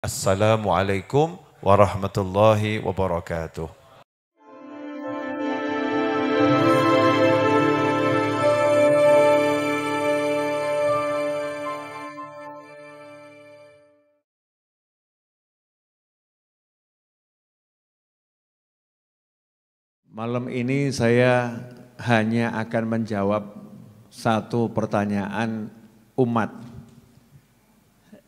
Assalamualaikum warahmatullahi wabarakatuh. Malam ini saya hanya akan menjawab satu pertanyaan umat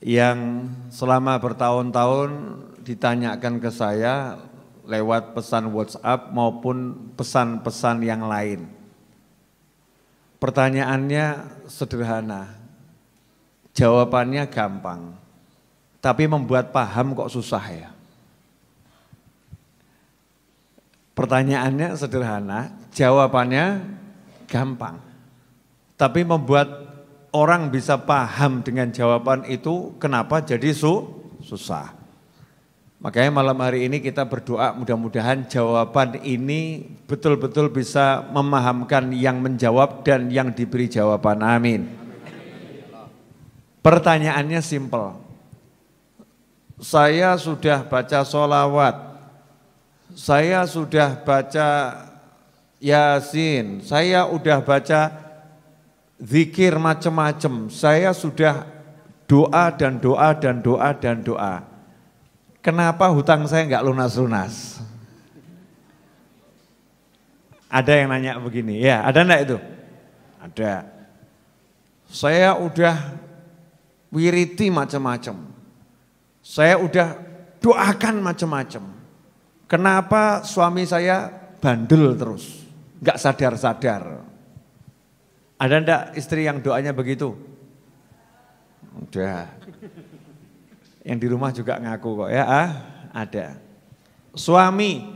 yang selama bertahun-tahun ditanyakan ke saya lewat pesan WhatsApp maupun pesan-pesan yang lain. Pertanyaannya sederhana, jawabannya gampang, tapi membuat paham kok susah ya. Pertanyaannya sederhana, jawabannya gampang, tapi membuat orang bisa paham dengan jawaban itu kenapa jadi su susah. Makanya malam hari ini kita berdoa mudah-mudahan jawaban ini betul-betul bisa memahamkan yang menjawab dan yang diberi jawaban. Amin. Pertanyaannya simpel. Saya sudah baca solawat, saya sudah baca yasin, saya sudah baca zikir macam-macam. Saya sudah doa dan doa dan doa dan doa. Kenapa hutang saya nggak lunas-lunas? Ada yang nanya begini, ya ada enggak itu? Ada. Saya udah wiriti macam-macam. Saya udah doakan macam-macam. Kenapa suami saya bandel terus? Nggak sadar-sadar. Ada ndak istri yang doanya begitu? Udah. Yang di rumah juga ngaku kok ya, ah, ada. Suami,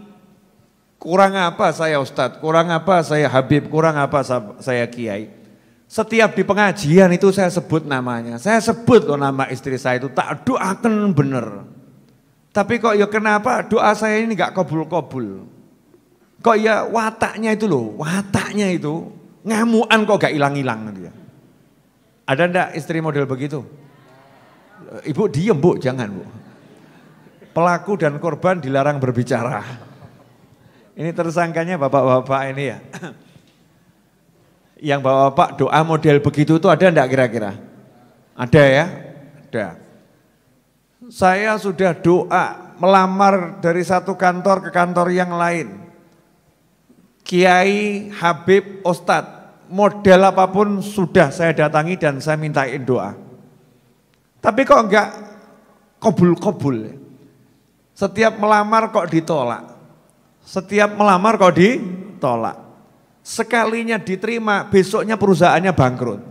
kurang apa saya Ustadz, kurang apa saya Habib, kurang apa saya Kiai. Setiap di pengajian itu saya sebut namanya. Saya sebut loh nama istri saya itu tak doakan bener. Tapi kok ya kenapa doa saya ini gak kabul-kabul. Kok ya wataknya itu loh, wataknya itu Ngamuan kok gak hilang-hilang dia. Gitu ya? Ada ndak istri model begitu? Ibu diem bu, jangan bu. Pelaku dan korban dilarang berbicara. Ini tersangkanya bapak-bapak ini ya. Yang bapak-bapak doa model begitu itu ada ndak kira-kira? Ada ya? Ada. Saya sudah doa melamar dari satu kantor ke kantor yang lain. Kiai Habib Ustadz model apapun sudah saya datangi dan saya mintain doa. Tapi kok enggak kobul-kobul. Setiap melamar kok ditolak. Setiap melamar kok ditolak. Sekalinya diterima, besoknya perusahaannya bangkrut.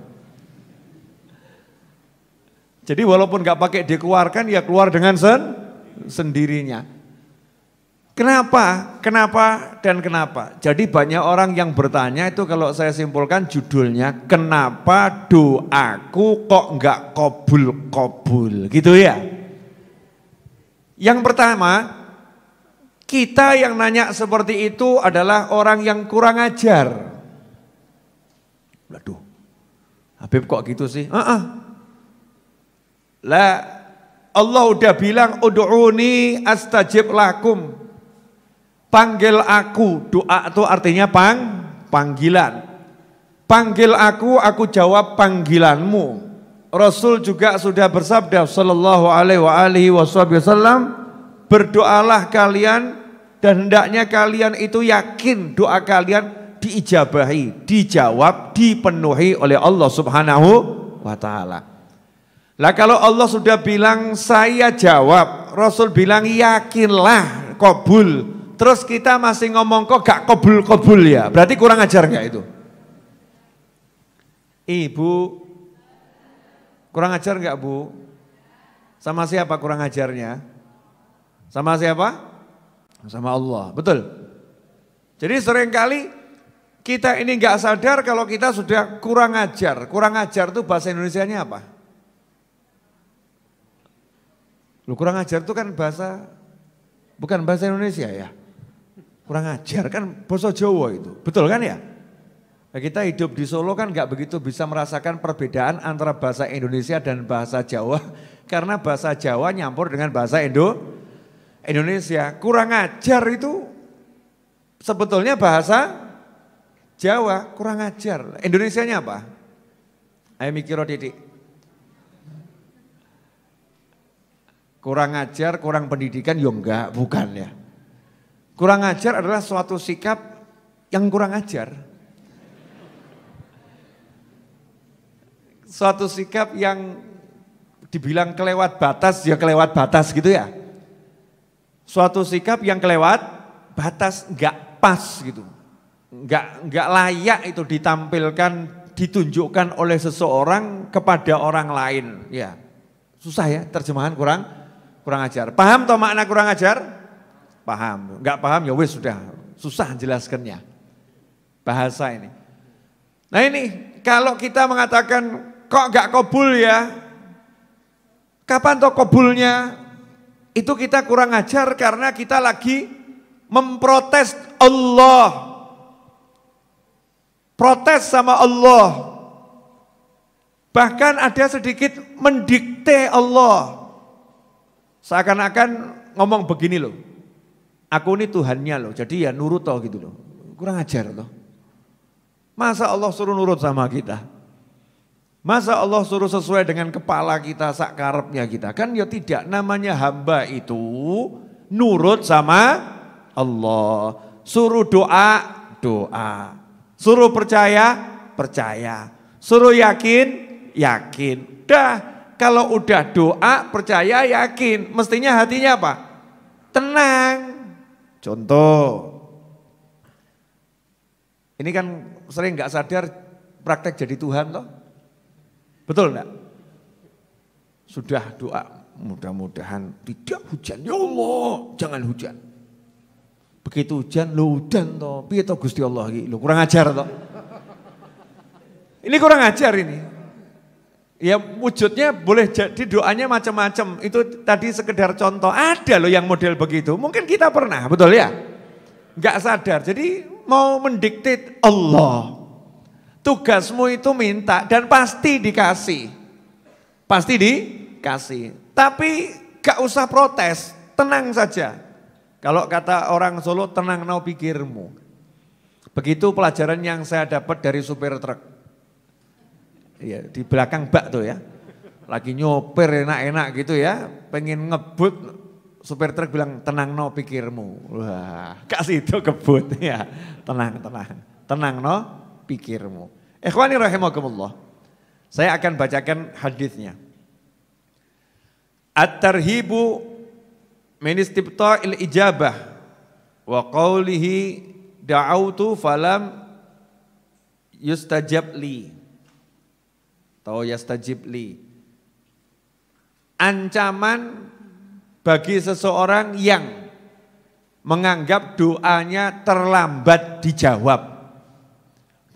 Jadi walaupun enggak pakai dikeluarkan, ya keluar dengan sen sendirinya. Kenapa? Kenapa dan kenapa? Jadi banyak orang yang bertanya itu kalau saya simpulkan judulnya kenapa doaku kok nggak kobul-kobul gitu ya. Yang pertama kita yang nanya seperti itu adalah orang yang kurang ajar. Waduh, Habib kok gitu sih? Uh -uh. Lah Allah udah bilang ud'uni astajib lakum. Panggil aku, doa itu artinya pang, panggilan. Panggil aku, aku jawab panggilanmu. Rasul juga sudah bersabda sallallahu alaihi wasallam, berdoalah kalian dan hendaknya kalian itu yakin doa kalian diijabahi, dijawab, dipenuhi oleh Allah Subhanahu wa taala. Lah kalau Allah sudah bilang saya jawab, Rasul bilang yakinlah, kobul terus kita masih ngomong kok gak kobul-kobul ya, berarti kurang ajar gak itu? Ibu, kurang ajar gak bu? Sama siapa kurang ajarnya? Sama siapa? Sama Allah, betul. Jadi seringkali kita ini nggak sadar kalau kita sudah kurang ajar. Kurang ajar tuh bahasa Indonesia nya apa? Lu kurang ajar tuh kan bahasa bukan bahasa Indonesia ya. Kurang ajar kan boso Jawa itu. Betul kan ya? Nah, kita hidup di Solo kan nggak begitu bisa merasakan perbedaan antara bahasa Indonesia dan bahasa Jawa. Karena bahasa Jawa nyampur dengan bahasa Indo Indonesia. Kurang ajar itu sebetulnya bahasa Jawa kurang ajar. Indonesianya apa? Ayo mikir titik. Kurang ajar, kurang pendidikan, ya enggak, bukan ya. Kurang ajar adalah suatu sikap yang kurang ajar. Suatu sikap yang dibilang kelewat batas, ya kelewat batas gitu ya. Suatu sikap yang kelewat batas, nggak pas gitu. Nggak, nggak layak itu ditampilkan, ditunjukkan oleh seseorang kepada orang lain. Ya, susah ya terjemahan kurang kurang ajar. Paham toh makna kurang ajar? paham. Enggak paham ya wis sudah, susah jelaskannya. Bahasa ini. Nah ini kalau kita mengatakan kok enggak kobul ya? Kapan toh kobulnya? Itu kita kurang ajar karena kita lagi memprotes Allah. Protes sama Allah. Bahkan ada sedikit mendikte Allah. Seakan-akan ngomong begini loh. Aku ini Tuhannya loh, jadi ya nurut toh gitu loh. Kurang ajar loh. Masa Allah suruh nurut sama kita? Masa Allah suruh sesuai dengan kepala kita, sakarapnya kita? Kan ya tidak, namanya hamba itu nurut sama Allah. Suruh doa, doa. Suruh percaya, percaya. Suruh yakin, yakin. Dah, kalau udah doa, percaya, yakin. Mestinya hatinya apa? Tenang. Contoh, ini kan sering nggak sadar praktek jadi Tuhan loh. Betul nggak? Sudah doa, mudah-mudahan tidak hujan. Ya Allah, jangan hujan. Begitu hujan, lo hujan toh. biar Gusti Allah lagi, Lo kurang ajar toh. Ini kurang ajar ini. Ya wujudnya boleh jadi doanya macam-macam. Itu tadi sekedar contoh. Ada loh yang model begitu. Mungkin kita pernah, betul ya? Gak sadar. Jadi mau mendikte Allah. Tugasmu itu minta dan pasti dikasih. Pasti dikasih. Tapi gak usah protes. Tenang saja. Kalau kata orang Solo, tenang nau pikirmu. Begitu pelajaran yang saya dapat dari supir truk ya di belakang bak tuh ya. Lagi nyoper enak-enak gitu ya, pengen ngebut, supir truk bilang tenang no pikirmu. Wah, kasih itu kebut ya, tenang tenang, tenang no pikirmu. eh Ikhwani rahimakumullah, saya akan bacakan hadisnya. At-tarhibu min il ijabah wa qawlihi da'autu falam yustajab li atau yastajib li. Ancaman bagi seseorang yang menganggap doanya terlambat dijawab.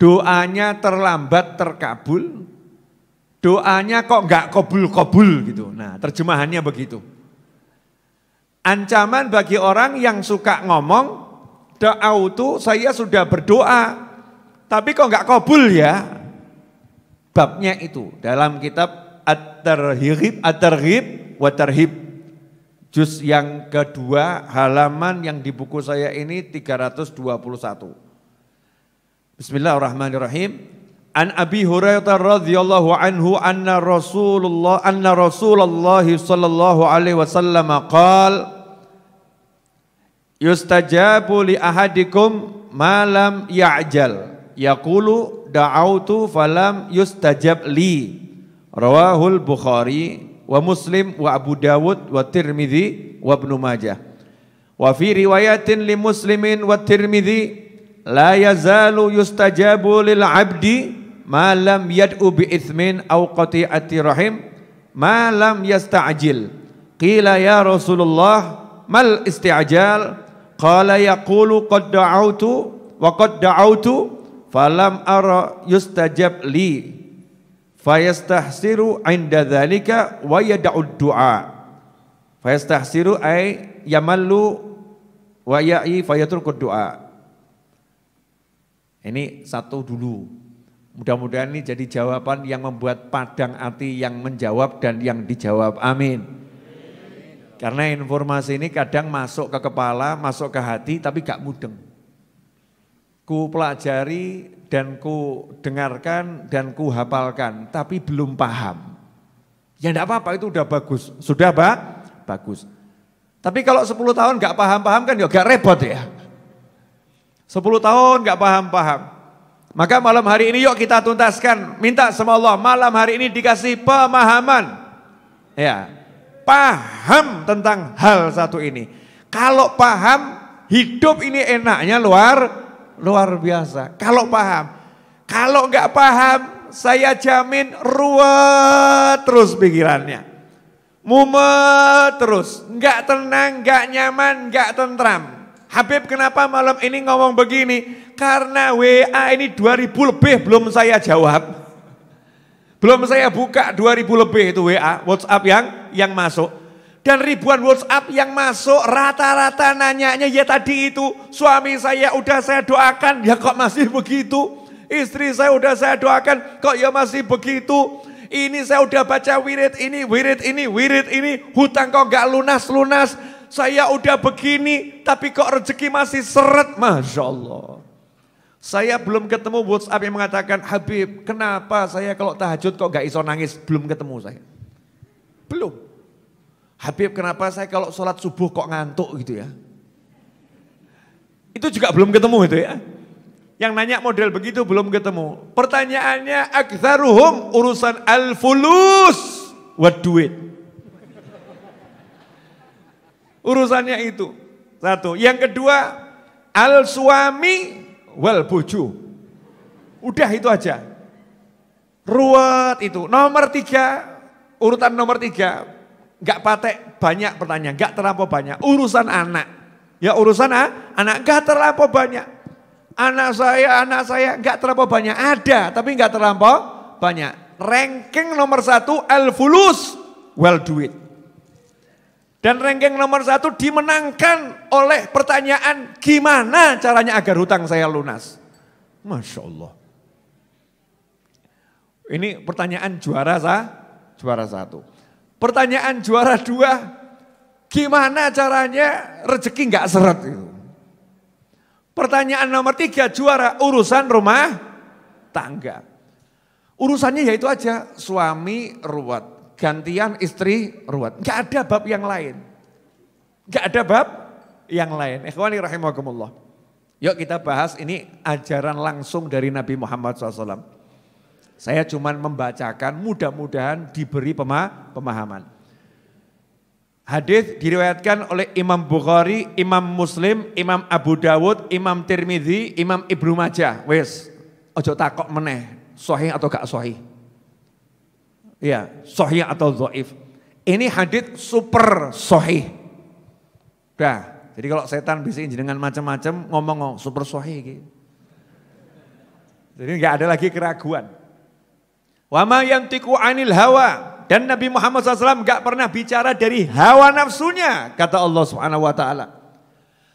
Doanya terlambat terkabul, doanya kok nggak kobul-kobul gitu. Nah terjemahannya begitu. Ancaman bagi orang yang suka ngomong, doa utuh saya sudah berdoa, tapi kok nggak kobul ya? babnya itu dalam kitab At-Tarhib At-Tarhib wa Tarhib juz yang kedua halaman yang di buku saya ini 321 Bismillahirrahmanirrahim An Abi Hurairah radhiyallahu anhu anna Rasulullah anna Rasulullah sallallahu alaihi wasallam qaal yustajabu li ahadikum malam ya'jal yaqulu da'autu falam yustajab li rawahul bukhari wa muslim wa abu dawud wa tirmidzi wa ibnu majah wa fi riwayatin li muslimin wa tirmidzi la yazalu yustajabu lil abdi ma lam yad'u bi ithmin aw qati'ati rahim ma lam yasta'jil qila ya rasulullah mal isti'jal qala yaqulu qad da'autu wa qad da'autu falam ara yustajab li fayastahsiru inda dzalika wa yad'u du'a fayastahsiru ay yamallu wa ya'i fayatruku du'a ini satu dulu mudah-mudahan ini jadi jawaban yang membuat padang hati yang menjawab dan yang dijawab amin karena informasi ini kadang masuk ke kepala masuk ke hati tapi gak mudeng ku pelajari dan ku dengarkan dan ku hafalkan, tapi belum paham. Ya enggak apa-apa itu udah bagus, sudah pak, bagus. Tapi kalau 10 tahun nggak paham-paham kan ya gak repot ya. 10 tahun nggak paham-paham. Maka malam hari ini yuk kita tuntaskan, minta sama Allah malam hari ini dikasih pemahaman. Ya, paham tentang hal satu ini. Kalau paham, hidup ini enaknya luar Luar biasa. Kalau paham. Kalau nggak paham, saya jamin ruwet terus pikirannya. Mumet terus. Nggak tenang, nggak nyaman, nggak tentram. Habib kenapa malam ini ngomong begini? Karena WA ini 2000 lebih belum saya jawab. Belum saya buka 2000 lebih itu WA, WhatsApp yang yang masuk. Dan ribuan WhatsApp yang masuk rata-rata nanyanya ya tadi itu suami saya udah saya doakan ya kok masih begitu. Istri saya udah saya doakan kok ya masih begitu. Ini saya udah baca wirid ini, wirid ini, wirid ini. Hutang kok gak lunas-lunas. Saya udah begini tapi kok rezeki masih seret. Masya Allah. Saya belum ketemu WhatsApp yang mengatakan, Habib kenapa saya kalau tahajud kok gak iso nangis. Belum ketemu saya. Belum. Habib kenapa saya kalau sholat subuh kok ngantuk gitu ya. Itu juga belum ketemu itu ya. Yang nanya model begitu belum ketemu. Pertanyaannya aktsaruhum urusan alfulus, fulus wa duit. Urusannya itu. Satu. Yang kedua al-suami wal bojo. Udah itu aja. Ruwet itu. Nomor tiga, urutan nomor tiga, Gak patek banyak pertanyaan, gak terlampau banyak. Urusan anak. Ya urusan ah, anak gak terlampau banyak. Anak saya, anak saya gak terlampau banyak. Ada tapi gak terlampau banyak. Ranking nomor satu El fulus Well do it. Dan ranking nomor satu dimenangkan oleh pertanyaan gimana caranya agar hutang saya lunas. Masya Allah. Ini pertanyaan juara sah, juara satu. Pertanyaan juara dua, gimana caranya rezeki nggak seret itu? Pertanyaan nomor tiga juara urusan rumah tangga. Urusannya yaitu aja suami ruwet, gantian istri ruwet. Gak ada bab yang lain. Gak ada bab yang lain. Ikhwani rahimakumullah. Yuk kita bahas ini ajaran langsung dari Nabi Muhammad SAW. Saya cuma membacakan mudah-mudahan diberi pemahaman. Hadis diriwayatkan oleh Imam Bukhari, Imam Muslim, Imam Abu Dawud, Imam Tirmidzi, Imam Ibnu Majah. Wes, ojo takok meneh, sahih atau gak sahih. Iya, sahih atau dhaif. Ini hadis super sahih. Dah, jadi kalau setan bisa dengan macam-macam ngomong, ngomong super sahih gitu. Jadi nggak ada lagi keraguan. Wama yang anil hawa. Dan Nabi Muhammad SAW gak pernah bicara dari hawa nafsunya. Kata Allah Subhanahu Wa Taala.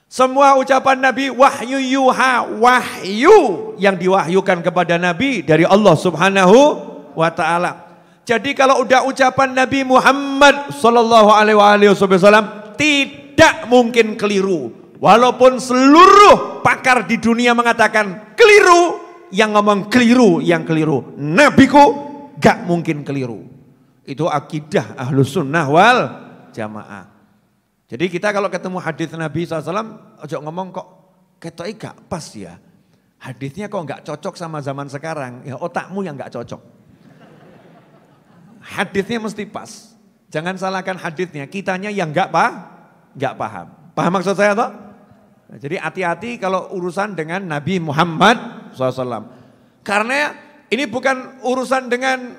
Semua ucapan Nabi wahyu yuha wahyu yang diwahyukan kepada Nabi dari Allah Subhanahu wa taala. Jadi kalau udah ucapan Nabi Muhammad sallallahu alaihi wasallam tidak mungkin keliru. Walaupun seluruh pakar di dunia mengatakan keliru, yang ngomong keliru, yang keliru. Nabiku gak mungkin keliru. Itu akidah ahlu sunnah wal jamaah. Jadi kita kalau ketemu hadis Nabi SAW, ojo ngomong kok ketoi gak pas ya. Hadisnya kok gak cocok sama zaman sekarang, ya otakmu yang gak cocok. Hadisnya mesti pas. Jangan salahkan hadisnya, kitanya yang gak gak paham. Paham maksud saya toh? Jadi hati-hati kalau urusan dengan Nabi Muhammad SAW. Karena ini bukan urusan dengan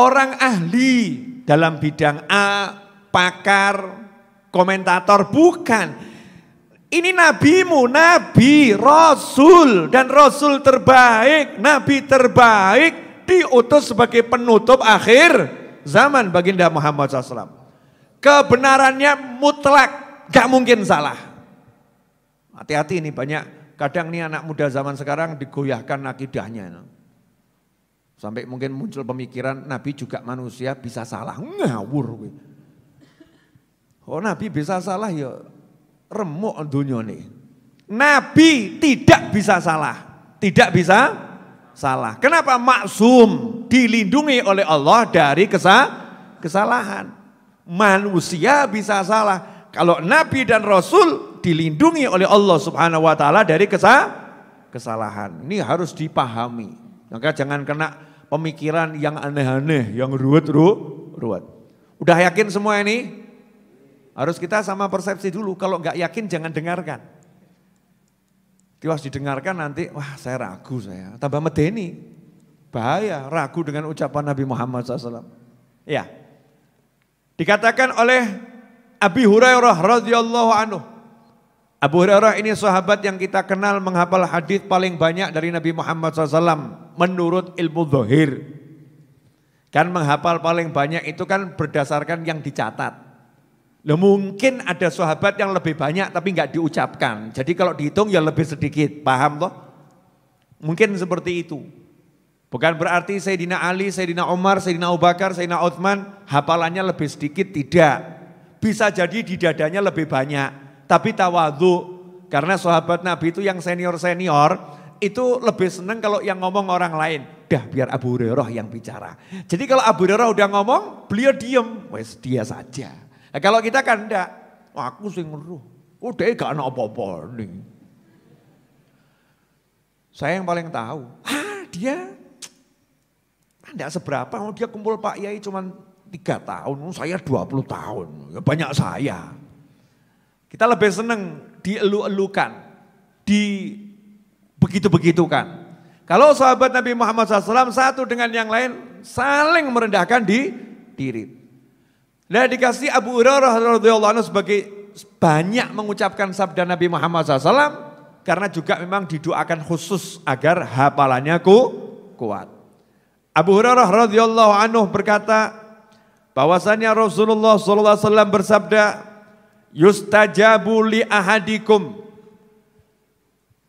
orang ahli dalam bidang A, pakar, komentator, bukan. Ini nabimu, nabi, rasul, dan rasul terbaik, nabi terbaik diutus sebagai penutup akhir zaman baginda Muhammad SAW. Kebenarannya mutlak, gak mungkin salah. Hati-hati ini banyak kadang nih anak muda zaman sekarang digoyahkan akidahnya. Sampai mungkin muncul pemikiran Nabi juga manusia bisa salah. Ngawur. Oh Nabi bisa salah ya remuk dunia nih. Nabi tidak bisa salah. Tidak bisa salah. Kenapa maksum dilindungi oleh Allah dari kesalahan. Manusia bisa salah. Kalau Nabi dan Rasul dilindungi oleh Allah Subhanahu wa taala dari kesalahan. Ini harus dipahami. Maka jangan kena pemikiran yang aneh-aneh, yang ruwet ruwet. ruwet. Udah yakin semua ini? Harus kita sama persepsi dulu. Kalau nggak yakin jangan dengarkan. Tiwas didengarkan nanti, wah saya ragu saya. Tambah medeni. Bahaya, ragu dengan ucapan Nabi Muhammad SAW. Ya. Dikatakan oleh Abi Hurairah radhiyallahu anhu. Abu Hurairah ini sahabat yang kita kenal menghafal hadis paling banyak dari Nabi Muhammad SAW menurut ilmu zahir. Kan menghafal paling banyak itu kan berdasarkan yang dicatat. Loh mungkin ada sahabat yang lebih banyak tapi nggak diucapkan. Jadi kalau dihitung ya lebih sedikit, paham toh? Mungkin seperti itu. Bukan berarti Sayyidina Ali, Sayyidina Omar, Sayyidina Abu Bakar, Sayyidina Uthman hafalannya lebih sedikit, tidak. Bisa jadi di dadanya lebih banyak. Tapi tawadu karena sahabat Nabi itu yang senior-senior itu lebih senang kalau yang ngomong orang lain. Dah biar Abu Hurairah yang bicara. Jadi kalau Abu Hurairah udah ngomong, beliau diem. Wes dia saja. Nah, kalau kita kan enggak. Aku sih ngeruh. Udah oh, gak ada apa-apa nih. Saya yang paling tahu. Ah dia enggak kan seberapa. Oh, dia kumpul Pak Yai cuma tiga tahun. Oh, saya dua puluh tahun. Ya, banyak saya. Kita lebih senang dielu-elukan, di begitu-begitukan. Kalau sahabat Nabi Muhammad SAW satu dengan yang lain saling merendahkan di diri. Dan dikasih Abu Hurairah radhiyallahu anhu sebagai banyak mengucapkan sabda Nabi Muhammad SAW karena juga memang didoakan khusus agar hafalannya ku kuat. Abu Hurairah radhiyallahu anhu berkata bahwasanya Rasulullah SAW bersabda yustajabu li ahadikum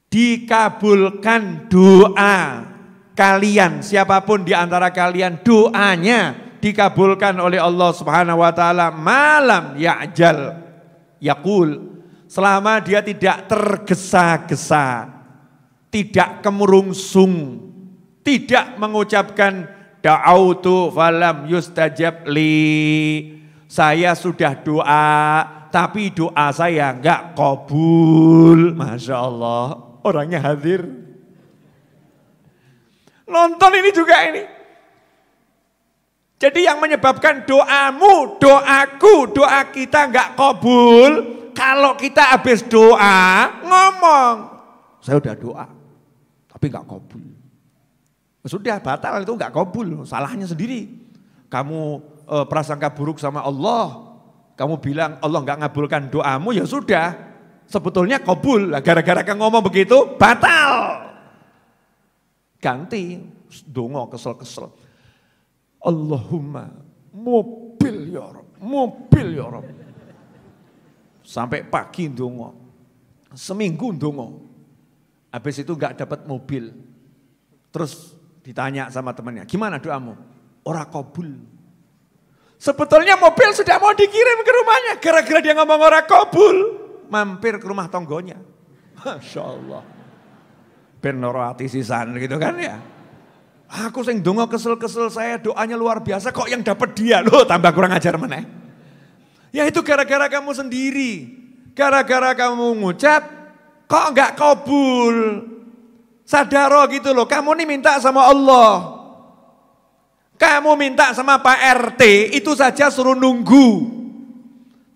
dikabulkan doa kalian siapapun di antara kalian doanya dikabulkan oleh Allah Subhanahu wa taala malam ya'jal yaqul selama dia tidak tergesa-gesa tidak kemurungsung tidak mengucapkan da'autu falam yustajab li saya sudah doa tapi doa saya enggak kobul, Masya Allah, orangnya hadir. Nonton ini juga ini. Jadi yang menyebabkan doamu, doaku, doa kita enggak kobul, Kalau kita habis doa, ngomong. Saya udah doa, tapi nggak kabul. Sudah batal itu enggak kobul, salahnya sendiri. Kamu e, prasangka buruk sama Allah, kamu bilang Allah nggak ngabulkan doamu, ya sudah. Sebetulnya kabul. Gara-gara kamu ngomong begitu, batal. Ganti, dongo kesel-kesel. Allahumma mobil ya Rob, mobil ya Rob. Sampai pagi dongo, seminggu dongo. Habis itu nggak dapat mobil. Terus ditanya sama temannya, gimana doamu? orang kabul. Sebetulnya mobil sudah mau dikirim ke rumahnya. Gara-gara dia ngomong orang kabul, Mampir ke rumah tonggonya. Masya Allah. Ben hati sisan gitu kan ya. Aku sing dongo kesel-kesel saya doanya luar biasa. Kok yang dapat dia loh tambah kurang ajar mana? Ya itu gara-gara kamu sendiri. Gara-gara kamu ngucap. Kok enggak kabul? Sadaro gitu loh. Kamu nih minta sama Allah. Kamu minta sama Pak RT itu saja suruh nunggu.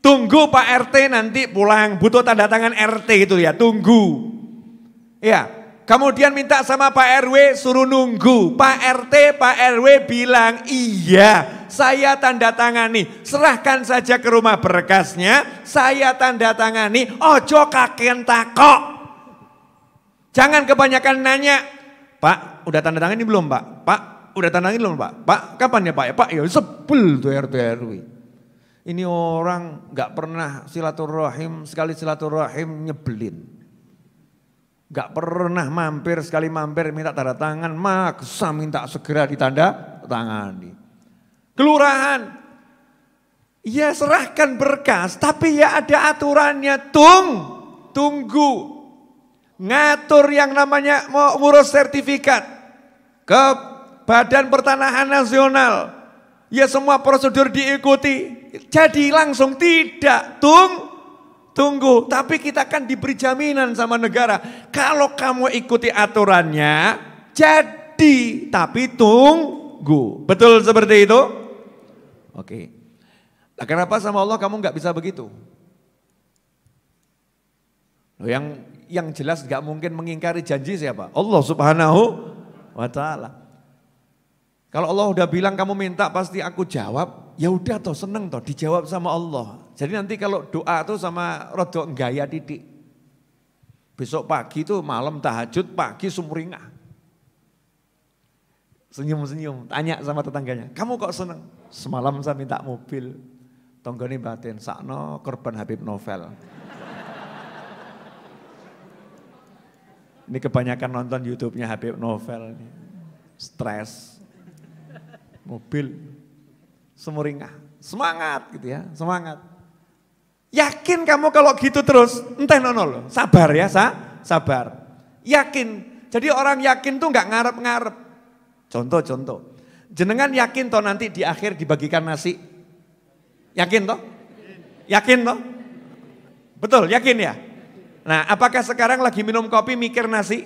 Tunggu Pak RT nanti pulang, butuh tanda tangan RT itu ya, tunggu. Ya, kemudian minta sama Pak RW suruh nunggu. Pak RT, Pak RW bilang, iya saya tanda tangani, serahkan saja ke rumah berkasnya, saya tanda tangani, ojo kakek takok. Jangan kebanyakan nanya, Pak udah tanda tangan ini belum Pak? Pak udah tanangin loh Pak. Pak, kapan ya Pak? Ya Pak, ya sebel tuh RT RW. Ini orang nggak pernah silaturahim, sekali silaturahim nyebelin. Gak pernah mampir, sekali mampir minta tanda tangan, maksa minta segera ditanda tangani. Kelurahan, ya serahkan berkas, tapi ya ada aturannya, tung, tunggu. Ngatur yang namanya mau urus sertifikat. Ke Badan Pertanahan Nasional. Ya semua prosedur diikuti. Jadi langsung tidak tung tunggu, tapi kita kan diberi jaminan sama negara. Kalau kamu ikuti aturannya, jadi tapi tunggu. Betul seperti itu? Oke. Nah, kenapa sama Allah kamu nggak bisa begitu? yang yang jelas nggak mungkin mengingkari janji siapa? Allah Subhanahu wa taala. Kalau Allah udah bilang kamu minta pasti aku jawab, ya udah toh seneng toh dijawab sama Allah. Jadi nanti kalau doa tuh sama rodok gaya titik. Besok pagi tuh malam tahajud, pagi sumringah. Senyum-senyum, tanya sama tetangganya, kamu kok seneng? Semalam saya minta mobil, tonggoni batin, sakno korban Habib Novel. Ini kebanyakan nonton YouTube-nya Habib Novel. Stres, mobil, semuringah. Semangat gitu ya, semangat. Yakin kamu kalau gitu terus, entah nono loh, sabar ya, sa, sabar. Yakin, jadi orang yakin tuh nggak ngarep-ngarep. Contoh-contoh, jenengan yakin toh nanti di akhir dibagikan nasi? Yakin toh? Yakin toh? Betul, yakin ya? Nah, apakah sekarang lagi minum kopi mikir nasi?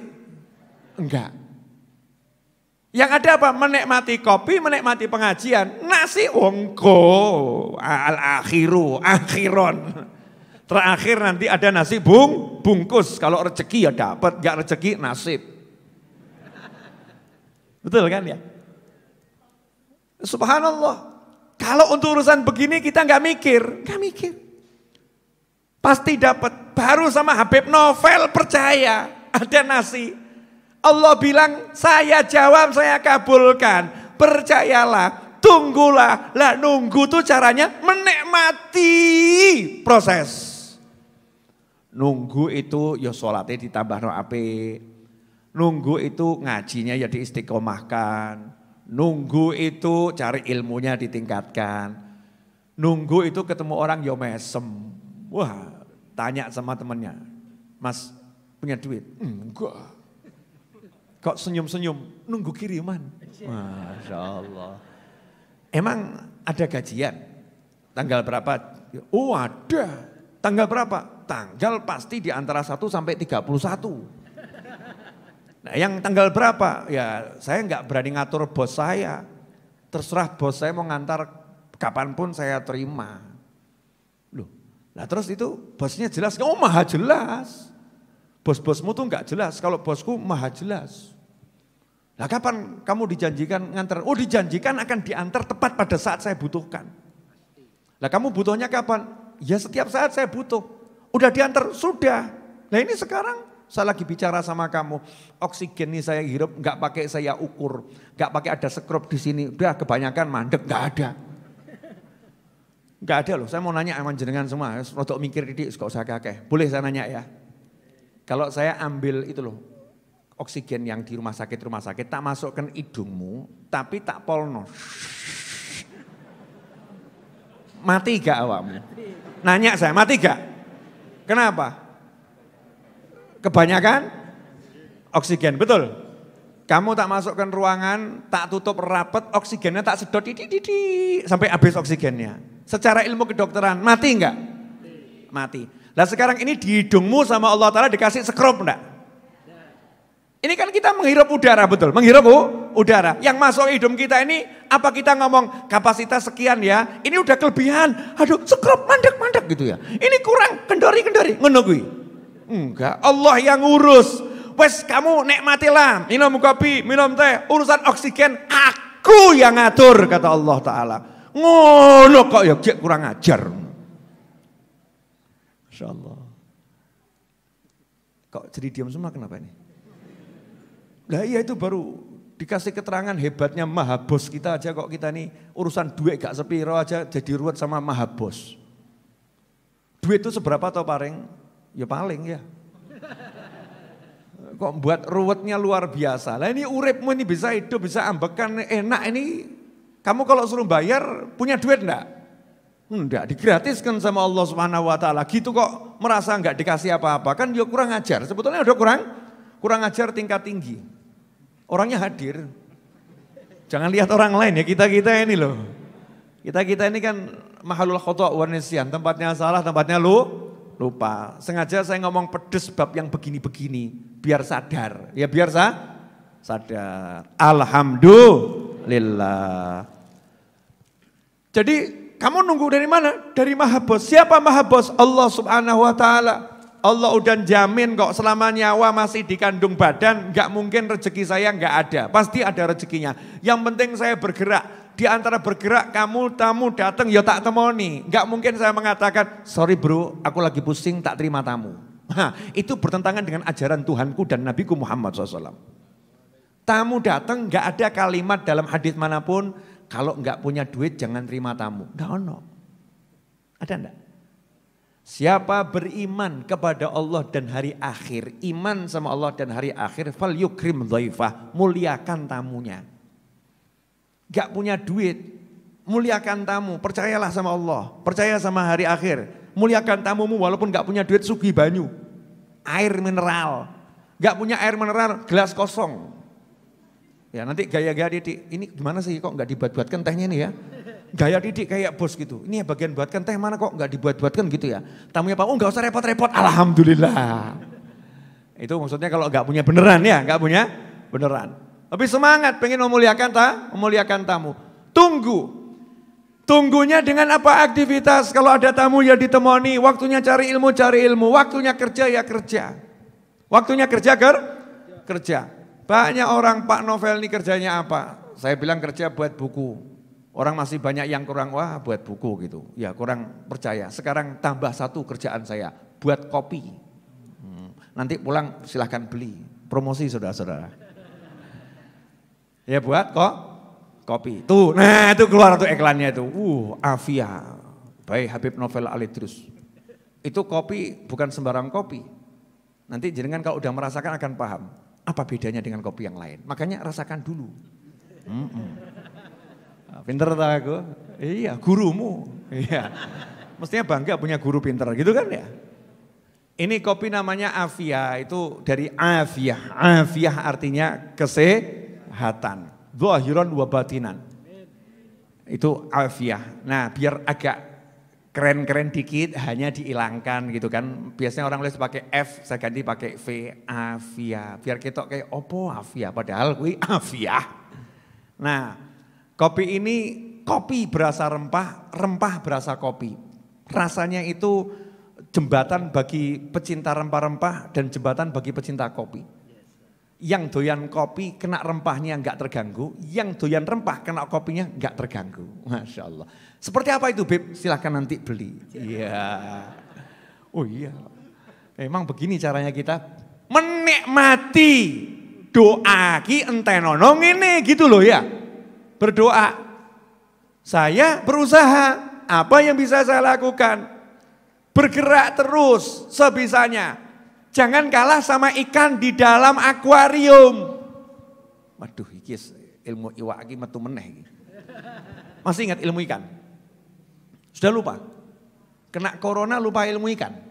Enggak. Yang ada apa? Menikmati kopi, menikmati pengajian. Nasi wongko, al ah, akhiru, akhiron. Terakhir nanti ada nasi bung, bungkus. Kalau rezeki ya dapat, gak rezeki nasib. Betul kan ya? Subhanallah. Kalau untuk urusan begini kita nggak mikir, nggak mikir. Pasti dapat. Baru sama Habib Novel percaya ada nasi, Allah bilang, saya jawab, saya kabulkan. Percayalah, tunggulah. Lah nunggu tuh caranya menikmati proses. Nunggu itu ya sholatnya ditambah no ape. Nunggu itu ngajinya ya diistiqomahkan. Nunggu itu cari ilmunya ditingkatkan. Nunggu itu ketemu orang ya mesem. Wah, tanya sama temennya. Mas, punya duit? Enggak. Kok senyum-senyum? Nunggu kiriman. Masya Allah. Emang ada gajian? Tanggal berapa? Oh ada. Tanggal berapa? Tanggal pasti di antara 1 sampai 31. Nah, yang tanggal berapa? Ya, saya nggak berani ngatur bos saya. Terserah bos saya mau ngantar kapanpun saya terima. Loh, nah terus itu bosnya jelas, oh maha jelas. Bos-bosmu tuh nggak jelas, kalau bosku maha jelas lah kapan kamu dijanjikan nganter? Oh dijanjikan akan diantar tepat pada saat saya butuhkan. lah kamu butuhnya kapan? Ya setiap saat saya butuh. Udah diantar? Sudah. Nah ini sekarang saya lagi bicara sama kamu. Oksigen nih saya hirup, nggak pakai saya ukur. nggak pakai ada sekrup di sini. Udah kebanyakan mandek, nggak ada. Nggak ada loh, saya mau nanya sama jenengan semua. Rodok mikir didik, kok saya kakek. Boleh saya nanya ya? Kalau saya ambil itu loh, oksigen yang di rumah sakit rumah sakit tak masukkan hidungmu tapi tak polno mati gak awakmu nanya saya mati gak kenapa kebanyakan oksigen betul kamu tak masukkan ruangan tak tutup rapet oksigennya tak sedot didi, sampai habis oksigennya secara ilmu kedokteran mati nggak mati lah sekarang ini di hidungmu sama Allah Taala dikasih sekrup enggak? Ini kan kita menghirup udara betul, menghirup udara. Yang masuk hidung kita ini apa kita ngomong kapasitas sekian ya? Ini udah kelebihan. Aduh, sekrup mandek-mandek gitu ya. Ini kurang kendori-kendori ngono kuwi. Enggak, Allah yang urus. Wes kamu nikmatilah, minum kopi, minum teh, urusan oksigen aku yang ngatur kata Allah taala. Ngono kok ya kurang ajar. Masya Kok jadi diam semua kenapa ini? nah iya itu baru dikasih keterangan hebatnya maha kita aja kok kita nih urusan duit gak sepiro aja jadi ruwet sama maha Duit itu seberapa atau paling? Ya paling ya. Kok buat ruwetnya luar biasa. Lah ini uripmu ini bisa hidup, bisa ambekan, enak ini. Kamu kalau suruh bayar punya duit enggak? Enggak, digratiskan sama Allah Subhanahu wa taala. Gitu kok merasa enggak dikasih apa-apa. Kan dia ya kurang ajar. Sebetulnya udah kurang kurang ajar tingkat tinggi. Orangnya hadir. Jangan lihat orang lain ya, kita-kita ini loh. Kita-kita ini kan mahalul khotok warnisian, tempatnya salah, tempatnya lu lupa. Sengaja saya ngomong pedes bab yang begini-begini, biar sadar. Ya biar sa sadar. Alhamdulillah. Jadi kamu nunggu dari mana? Dari maha bos. Siapa maha bos? Allah subhanahu wa ta'ala. Allah udah jamin kok selama nyawa masih di kandung badan, nggak mungkin rezeki saya nggak ada. Pasti ada rezekinya. Yang penting saya bergerak. Di antara bergerak kamu tamu datang ya tak temoni. Nggak mungkin saya mengatakan, sorry bro, aku lagi pusing tak terima tamu. Nah, itu bertentangan dengan ajaran Tuhanku dan Nabiku Muhammad SAW. Tamu datang nggak ada kalimat dalam hadis manapun, kalau nggak punya duit jangan terima tamu. Nggak ono. Ada enggak? Siapa beriman kepada Allah dan hari akhir, iman sama Allah dan hari akhir, fal yukrim dhaifah, muliakan tamunya. Gak punya duit, muliakan tamu, percayalah sama Allah, percaya sama hari akhir. Muliakan tamumu walaupun gak punya duit sugi banyu, air mineral. Gak punya air mineral, gelas kosong. Ya nanti gaya-gaya di, ini gimana sih kok gak dibuat-buatkan tehnya nih ya gaya didik kayak bos gitu. Ini ya bagian buatkan teh mana kok nggak dibuat-buatkan gitu ya. Tamunya Pak, oh nggak usah repot-repot, alhamdulillah. Itu maksudnya kalau nggak punya beneran ya, nggak punya beneran. Tapi semangat pengen memuliakan ta, memuliakan tamu. Tunggu. Tunggunya dengan apa aktivitas? Kalau ada tamu ya ditemani, waktunya cari ilmu, cari ilmu, waktunya kerja ya kerja. Waktunya kerja ker? Kerja. Banyak orang Pak Novel ini kerjanya apa? Saya bilang kerja buat buku. Orang masih banyak yang kurang, wah buat buku gitu. Ya kurang percaya. Sekarang tambah satu kerjaan saya, buat kopi. Hmm. nanti pulang silahkan beli. Promosi saudara-saudara. Ya buat kok kopi. Tuh, nah itu keluar tuh iklannya itu. Uh, Avia. Baik Habib Novel Alitrus. Itu kopi bukan sembarang kopi. Nanti jenengan kalau udah merasakan akan paham. Apa bedanya dengan kopi yang lain. Makanya rasakan dulu. Mm -mm. Ah, pinter tak aku? Iya, gurumu. Iya. Mestinya bangga punya guru pinter gitu kan ya. Ini kopi namanya Avia itu dari Avia, Avia artinya kesehatan. Zahiran wa batinan. Itu Avia. Nah biar agak keren-keren dikit hanya dihilangkan gitu kan. Biasanya orang nulis pakai F, saya ganti pakai V, Avia. Biar kita kayak opo Avia, padahal kui Avia. Nah Kopi ini kopi berasa rempah, rempah berasa kopi. Rasanya itu jembatan bagi pecinta rempah-rempah dan jembatan bagi pecinta kopi. Yang doyan kopi kena rempahnya nggak terganggu, yang doyan rempah kena kopinya nggak terganggu. Masya Allah. Seperti apa itu Bib? Silahkan nanti beli. Iya. Oh iya. Emang begini caranya kita menikmati doa ki entenono ini, gitu loh ya berdoa. Saya berusaha. Apa yang bisa saya lakukan? Bergerak terus sebisanya. Jangan kalah sama ikan di dalam akuarium. Waduh, iki ilmu iwak lagi metu meneh Masih ingat ilmu ikan? Sudah lupa? Kena corona lupa ilmu ikan.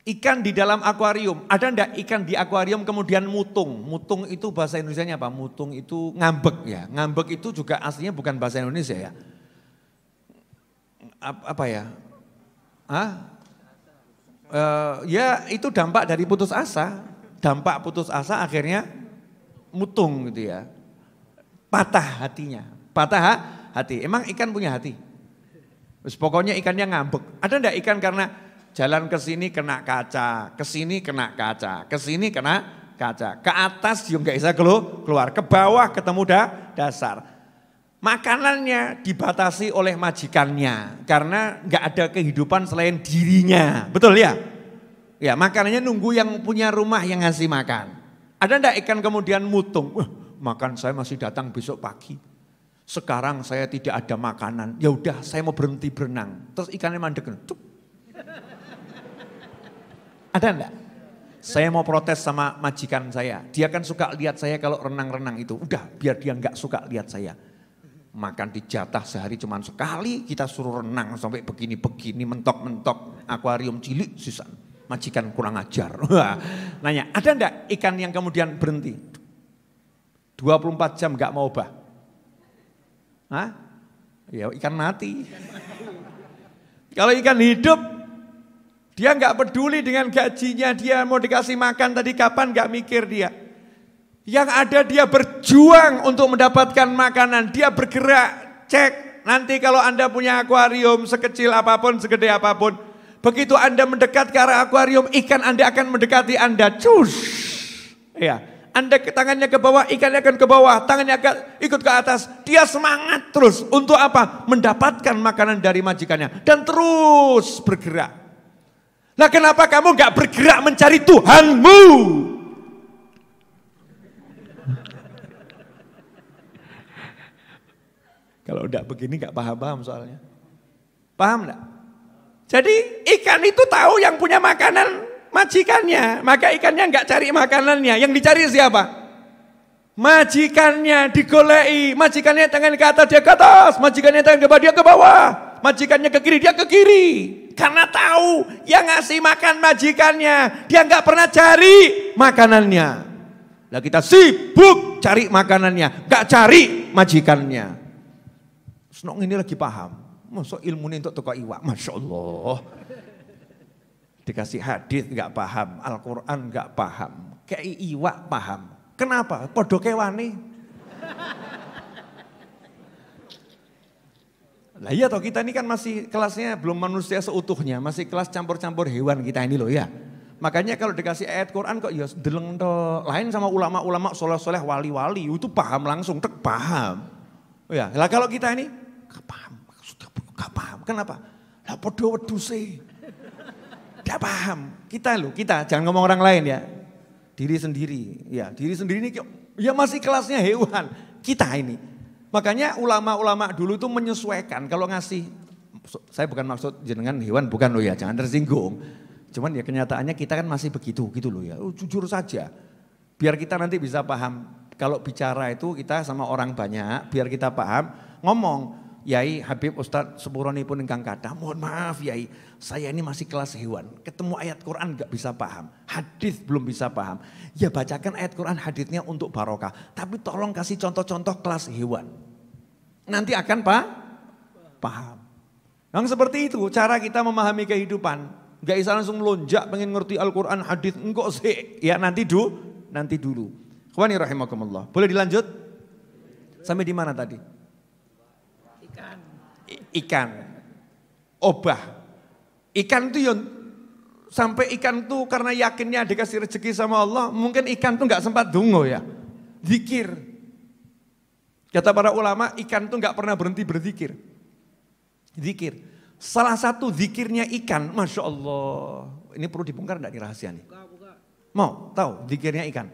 Ikan di dalam akuarium, ada ndak ikan di akuarium kemudian mutung? Mutung itu bahasa Indonesia nya apa? Mutung itu ngambek ya. Ngambek itu juga aslinya bukan bahasa Indonesia ya. Apa ya? Hah? Uh, ya itu dampak dari putus asa. Dampak putus asa akhirnya mutung gitu ya. Patah hatinya. Patah hati. Emang ikan punya hati? Terus pokoknya ikannya ngambek. Ada ndak ikan karena Jalan ke sini kena kaca, ke sini kena kaca, ke sini kena kaca. Ke atas juga bisa keluar, ke bawah ketemu da, dasar makanannya dibatasi oleh majikannya karena nggak ada kehidupan selain dirinya betul ya ya makanannya nunggu yang punya rumah yang ngasih makan ada ndak ikan kemudian mutung Wah, makan saya masih datang besok pagi sekarang saya tidak ada makanan ya udah saya mau berhenti berenang terus ikannya mandek Cuk. Ada enggak? Saya mau protes sama majikan saya. Dia kan suka lihat saya kalau renang-renang itu. Udah biar dia enggak suka lihat saya. Makan di jatah sehari cuma sekali kita suruh renang sampai begini-begini mentok-mentok akuarium cilik susah. Majikan kurang ajar. Nanya, ada enggak ikan yang kemudian berhenti? 24 jam enggak mau ubah. Hah? Ya ikan mati. Kalau ikan hidup dia nggak peduli dengan gajinya, dia mau dikasih makan tadi kapan nggak mikir dia. Yang ada dia berjuang untuk mendapatkan makanan, dia bergerak, cek. Nanti kalau Anda punya akuarium sekecil apapun, segede apapun, begitu Anda mendekat ke arah akuarium, ikan Anda akan mendekati Anda. Cus. Ya. Anda ke tangannya ke bawah, ikannya akan ke bawah, tangannya akan ikut ke atas. Dia semangat terus untuk apa? Mendapatkan makanan dari majikannya dan terus bergerak. Nah, kenapa kamu gak bergerak mencari Tuhanmu? Kalau udah begini gak paham-paham soalnya. Paham nggak? Jadi ikan itu tahu yang punya makanan majikannya. Maka ikannya gak cari makanannya. Yang dicari siapa? Majikannya digolei. Majikannya tangan ke atas, dia ke atas. Majikannya tangan ke bawah, dia ke bawah. Majikannya ke kiri, dia ke kiri. Karena tahu yang ngasih makan majikannya. Dia nggak pernah cari makanannya. Lah kita sibuk cari makanannya. Nggak cari majikannya. Senong ini lagi paham. Masuk ilmu ini untuk tukar iwak. Masya Allah. Dikasih hadis nggak paham. Al-Quran nggak paham. Kayak iwak paham. Kenapa? Podo kewani. lah iya toh kita ini kan masih kelasnya belum manusia seutuhnya, masih kelas campur-campur hewan kita ini loh ya. Makanya kalau dikasih ayat Quran kok ya deleng to Lain sama ulama-ulama soleh-soleh wali-wali itu paham langsung, tek paham. Oh ya, lah kalau kita ini gak paham, maksudnya gak paham. Kenapa? Lah podo weduse. Gak paham. Kita loh, kita jangan ngomong orang lain ya. Diri sendiri, ya diri sendiri ini ya masih kelasnya hewan. Kita ini Makanya ulama-ulama dulu itu menyesuaikan kalau ngasih saya bukan maksud jenengan hewan bukan lo ya, jangan tersinggung. Cuman ya kenyataannya kita kan masih begitu gitu loh ya. Oh, jujur saja. Biar kita nanti bisa paham. Kalau bicara itu kita sama orang banyak, biar kita paham, ngomong Yai Habib Ustadz Sepuroni pun ingkang kata, mohon maaf Yai, saya ini masih kelas hewan. Ketemu ayat Quran gak bisa paham, hadis belum bisa paham. Ya bacakan ayat Quran hadisnya untuk barokah, tapi tolong kasih contoh-contoh kelas hewan. Nanti akan pak paham. Yang seperti itu cara kita memahami kehidupan. Gak bisa langsung lonjak pengen ngerti Al-Quran hadis enggak sih. Ya nanti dulu, nanti dulu. Khawani rahimakumullah. Boleh dilanjut? Sampai di mana tadi? Ikan. I, ikan. Obah. Ikan itu yang sampai ikan tuh karena yakinnya dikasih rezeki sama Allah, mungkin ikan tuh nggak sempat dungo ya. Zikir. Kata para ulama, ikan tuh nggak pernah berhenti berzikir. Zikir. Salah satu zikirnya ikan, masya Allah. Ini perlu dibongkar nggak nih? rahasia nih? Mau tahu zikirnya ikan?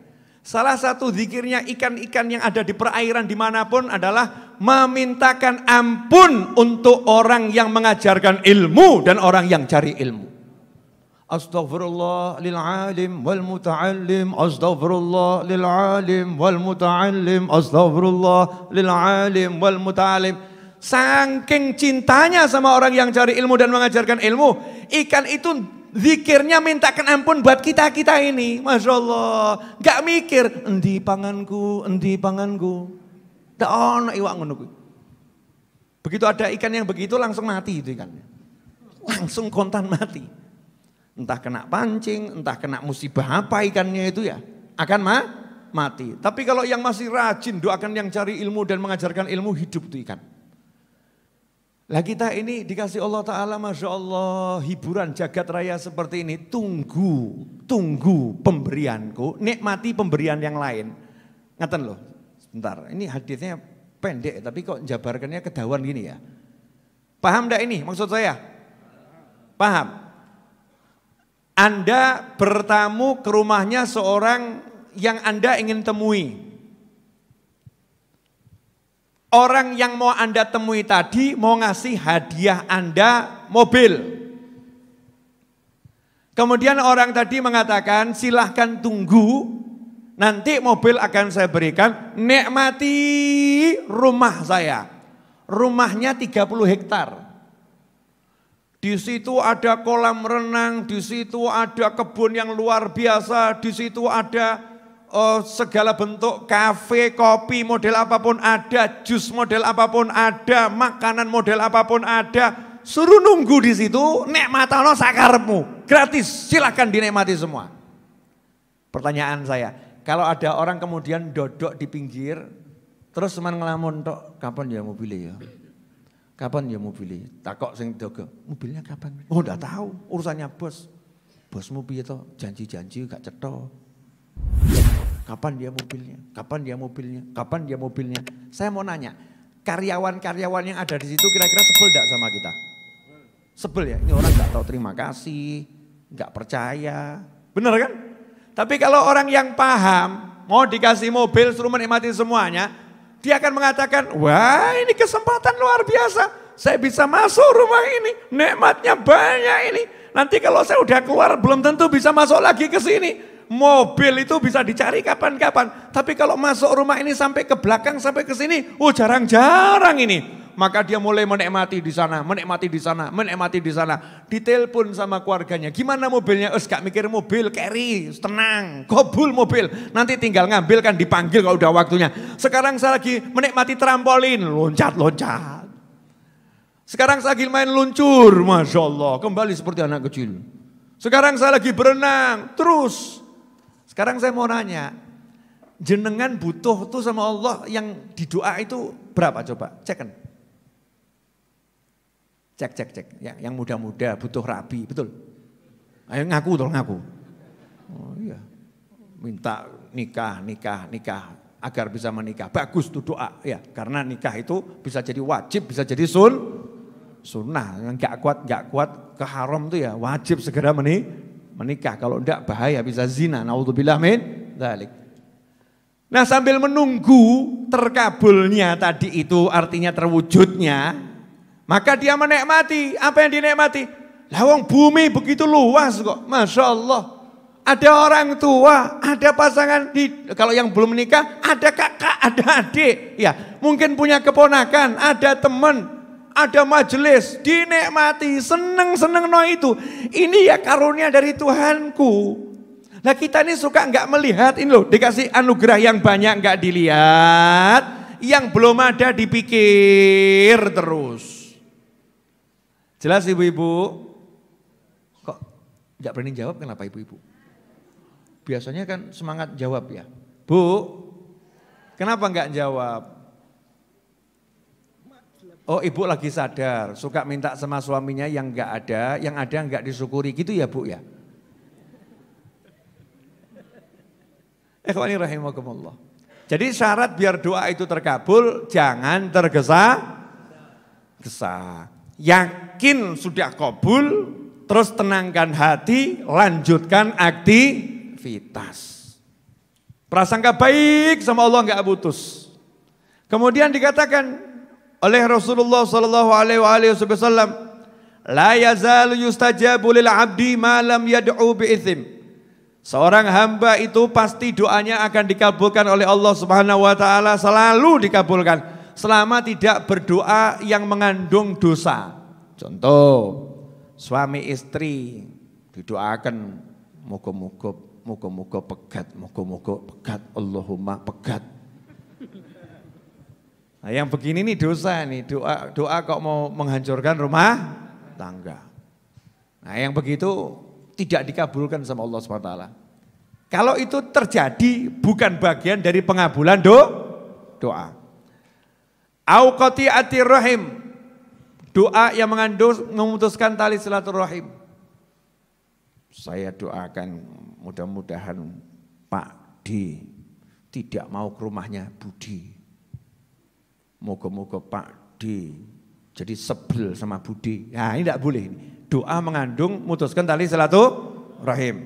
Salah satu zikirnya ikan-ikan yang ada di perairan dimanapun adalah memintakan ampun untuk orang yang mengajarkan ilmu dan orang yang cari ilmu. Astaghfirullah lil alim wal muta'allim astaghfirullah lil alim wal muta'allim astaghfirullah lil alim wal muta'allim Saking cintanya sama orang yang cari ilmu dan mengajarkan ilmu, ikan itu zikirnya mintakan ampun buat kita-kita ini. Masya Allah. Gak mikir, endi panganku, endi panganku. Tidak ada iwak ngono Begitu ada ikan yang begitu langsung mati itu ikannya. Langsung kontan mati. Entah kena pancing, entah kena musibah apa ikannya itu ya. Akan ma mati. Tapi kalau yang masih rajin doakan yang cari ilmu dan mengajarkan ilmu hidup itu ikan. Lah kita ini dikasih Allah Ta'ala Masya Allah hiburan jagat raya seperti ini tunggu, tunggu pemberianku, nikmati pemberian yang lain. Ngatain loh, Ntar, ini hadisnya pendek tapi kok jabarkannya kedawan gini ya. Paham enggak ini maksud saya? Paham? Anda bertamu ke rumahnya seorang yang Anda ingin temui. Orang yang mau Anda temui tadi mau ngasih hadiah Anda mobil. Kemudian orang tadi mengatakan silahkan tunggu Nanti mobil akan saya berikan, nikmati rumah saya. Rumahnya 30 hektar. Di situ ada kolam renang, di situ ada kebun yang luar biasa, di situ ada oh, segala bentuk kafe, kopi, model apapun ada, jus model apapun ada, makanan model apapun ada. Suruh nunggu di situ, nikmatano sakarmu. Gratis, silahkan dinikmati semua. Pertanyaan saya, kalau ada orang kemudian dodok di pinggir, terus cuman ngelamun tok, kapan ya mobilnya ya? Kapan ya mobilnya? Takok sing dogo, mobilnya kapan? Oh enggak tahu, urusannya bos. Bos mobil itu Janji-janji gak cetok. Kapan dia mobilnya? Kapan dia mobilnya? Kapan dia mobilnya? Saya mau nanya, karyawan-karyawan yang ada di situ kira-kira sebel gak sama kita? Sebel ya, ini orang gak tahu terima kasih, gak percaya. Bener kan? Tapi kalau orang yang paham, mau dikasih mobil suruh menikmati semuanya, dia akan mengatakan, wah ini kesempatan luar biasa. Saya bisa masuk rumah ini, nikmatnya banyak ini. Nanti kalau saya udah keluar belum tentu bisa masuk lagi ke sini. Mobil itu bisa dicari kapan-kapan. Tapi kalau masuk rumah ini sampai ke belakang, sampai ke sini, oh jarang-jarang ini maka dia mulai menikmati di sana, menikmati di sana, menikmati di sana. Ditelepon sama keluarganya, gimana mobilnya? Us gak mikir mobil, carry, tenang, kobul mobil. Nanti tinggal ngambil kan dipanggil kalau udah waktunya. Sekarang saya lagi menikmati trampolin, loncat-loncat. Sekarang saya lagi main luncur, Masya Allah. Kembali seperti anak kecil. Sekarang saya lagi berenang, terus. Sekarang saya mau nanya, jenengan butuh tuh sama Allah yang didoa itu berapa coba? Cek kan? Cek, cek, cek. Ya, yang muda-muda butuh rapi betul. Ayo ngaku, tolong ngaku. Oh iya. Minta nikah, nikah, nikah. Agar bisa menikah. Bagus tuh doa. Ya, karena nikah itu bisa jadi wajib, bisa jadi sun. Sunnah. nggak kuat, nggak kuat. Ke haram tuh ya wajib segera meni, menikah. Kalau enggak bahaya bisa zina. Naudzubillah min. Dalik. Nah sambil menunggu terkabulnya tadi itu artinya terwujudnya maka dia menikmati apa yang dinikmati. Lawang bumi begitu luas kok, masya Allah. Ada orang tua, ada pasangan di kalau yang belum menikah, ada kakak, ada adik, ya mungkin punya keponakan, ada teman, ada majelis, dinikmati, seneng-seneng no itu. Ini ya karunia dari Tuhanku. Nah kita ini suka nggak melihat ini loh, dikasih anugerah yang banyak nggak dilihat, yang belum ada dipikir terus. Jelas ibu-ibu? Kok nggak berani jawab kenapa ibu-ibu? Biasanya kan semangat jawab ya. Bu, kenapa nggak jawab? Oh ibu lagi sadar, suka minta sama suaminya yang nggak ada, yang ada nggak disyukuri gitu ya bu ya? Ikhwani rahimakumullah. Jadi syarat biar doa itu terkabul, jangan tergesa-gesa yakin sudah kabul, terus tenangkan hati, lanjutkan aktivitas. Prasangka baik sama Allah nggak putus. Kemudian dikatakan oleh Rasulullah Shallallahu Alaihi Wasallam, la yazal yustajabu lil abdi malam yad'u bi Seorang hamba itu pasti doanya akan dikabulkan oleh Allah Subhanahu wa taala selalu dikabulkan selama tidak berdoa yang mengandung dosa. Contoh, suami istri didoakan moga-moga moga-moga pegat, moga-moga pegat, Allahumma pegat. Nah, yang begini nih dosa nih, doa doa kok mau menghancurkan rumah tangga. Nah, yang begitu tidak dikabulkan sama Allah SWT. Kalau itu terjadi bukan bagian dari pengabulan do, doa. Aukoti atir rahim. Doa yang mengandung memutuskan tali silaturahim. Saya doakan mudah-mudahan Pak D tidak mau ke rumahnya Budi. Moga-moga Pak D jadi sebel sama Budi. Nah ini tidak boleh. Doa mengandung memutuskan tali silaturahim.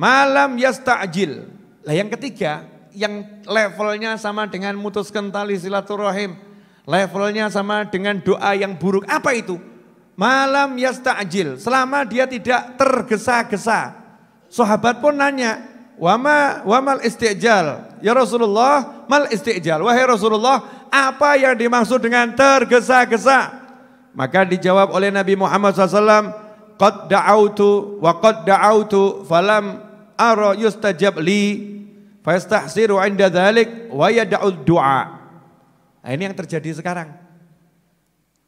Malam yasta'jil. Lah yang ketiga, yang levelnya sama dengan mutuskan tali silaturahim. Levelnya sama dengan doa yang buruk. Apa itu? Malam yasta'jil. Selama dia tidak tergesa-gesa. Sahabat pun nanya, "Wama wamal istijal?" Ya Rasulullah, mal istijal. Wahai Rasulullah, apa yang dimaksud dengan tergesa-gesa? Maka dijawab oleh Nabi Muhammad SAW, "Qad da'autu wa qad da'autu falam ara yustajab li Fastahsiru inda dzalik wa yad'u du'a. Nah, ini yang terjadi sekarang.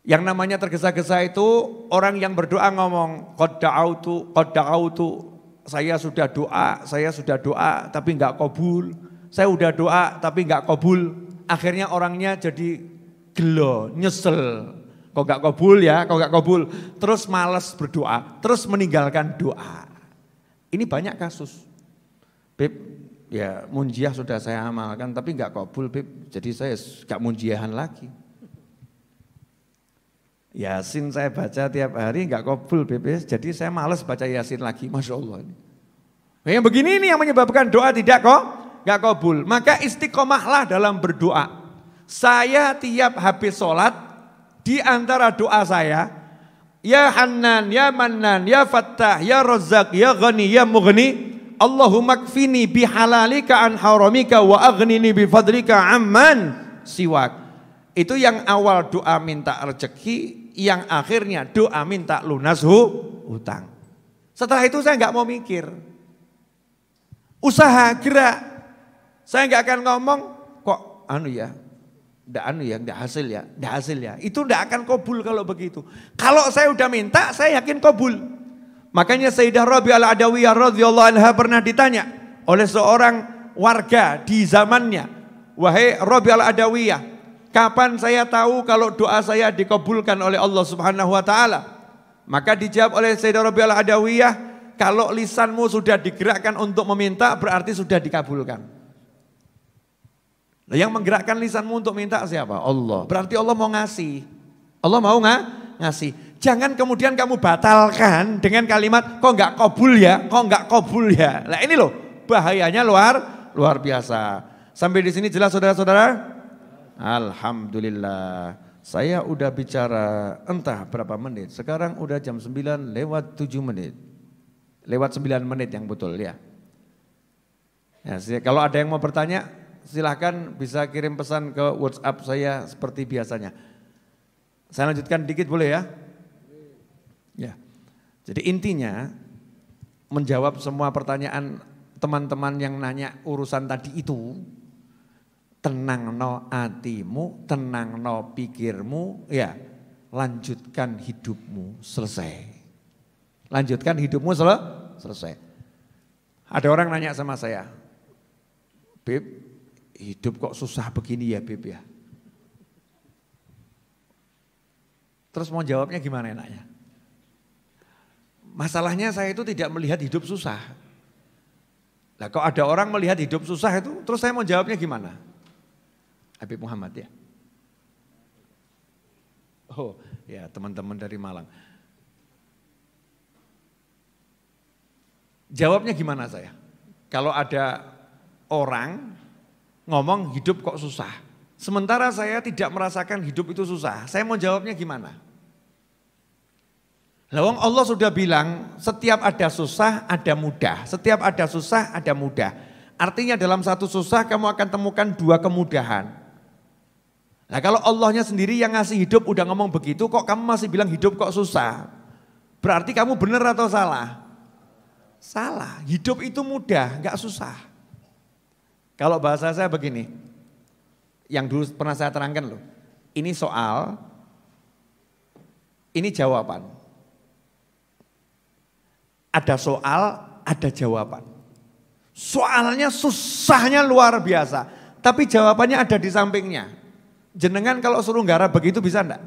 Yang namanya tergesa-gesa itu orang yang berdoa ngomong qad da'autu qad da'autu saya sudah doa, saya sudah doa tapi enggak kabul. Saya sudah doa tapi enggak kabul. Akhirnya orangnya jadi gelo, nyesel. Kok nggak kabul ya, kok enggak kabul. Terus males berdoa, terus meninggalkan doa. Ini banyak kasus. Beb, ya munjiah sudah saya amalkan tapi nggak kabul Bib. Jadi saya nggak munjiahan lagi. Yasin saya baca tiap hari nggak kabul Bib. Ya, jadi saya males baca Yasin lagi. Masya Allah. Nah, yang begini ini yang menyebabkan doa tidak kok nggak kabul. Maka istiqomahlah dalam berdoa. Saya tiap habis sholat di antara doa saya Ya Hanan, Ya Manan, Ya Fattah, Ya Rozak, Ya Ghani, Ya Mughni Allahumma kfini bihalalika an haramika wa agnini bifadlika amman siwak. Itu yang awal doa minta rezeki, yang akhirnya doa minta lunas hutang. Setelah itu saya nggak mau mikir. Usaha gerak. Saya nggak akan ngomong kok anu ya, ndak anu ya, ndak hasil ya, ndak hasil ya. Itu ndak akan kobul kalau begitu. Kalau saya udah minta, saya yakin kobul. Makanya Sayyidah Rabi al-Adawiyah radhiyallahu anha pernah ditanya oleh seorang warga di zamannya. Wahai Rabi al-Adawiyah, kapan saya tahu kalau doa saya dikabulkan oleh Allah Subhanahu wa taala? Maka dijawab oleh Sayyidah Rabi al-Adawiyah, kalau lisanmu sudah digerakkan untuk meminta berarti sudah dikabulkan. yang menggerakkan lisanmu untuk minta siapa? Allah. Berarti Allah mau ngasih. Allah mau nggak ngasih. Jangan kemudian kamu batalkan dengan kalimat kok nggak kobul ya, kok nggak kobul ya. Nah ini loh bahayanya luar luar biasa. Sampai di sini jelas saudara-saudara? Alhamdulillah. Saya udah bicara entah berapa menit. Sekarang udah jam 9 lewat 7 menit. Lewat 9 menit yang betul ya. ya kalau ada yang mau bertanya silahkan bisa kirim pesan ke WhatsApp saya seperti biasanya. Saya lanjutkan dikit boleh ya. Ya. Jadi intinya menjawab semua pertanyaan teman-teman yang nanya urusan tadi itu tenang no hatimu, tenang no pikirmu, ya lanjutkan hidupmu selesai. Lanjutkan hidupmu sel selesai. Ada orang nanya sama saya, Bib, hidup kok susah begini ya Bib ya? Terus mau jawabnya gimana enaknya? Masalahnya saya itu tidak melihat hidup susah. Nah kalau ada orang melihat hidup susah itu, terus saya mau jawabnya gimana? Habib Muhammad ya. Oh ya teman-teman dari Malang. Jawabnya gimana saya? Kalau ada orang ngomong hidup kok susah. Sementara saya tidak merasakan hidup itu susah. Saya mau jawabnya gimana? Lawang Allah sudah bilang setiap ada susah ada mudah, setiap ada susah ada mudah. Artinya dalam satu susah kamu akan temukan dua kemudahan. Nah kalau Allahnya sendiri yang ngasih hidup udah ngomong begitu kok kamu masih bilang hidup kok susah. Berarti kamu benar atau salah? Salah, hidup itu mudah, nggak susah. Kalau bahasa saya begini, yang dulu pernah saya terangkan loh, ini soal, ini jawaban. Ada soal, ada jawaban. Soalnya susahnya luar biasa, tapi jawabannya ada di sampingnya. Jenengan kalau suruh garap begitu bisa enggak?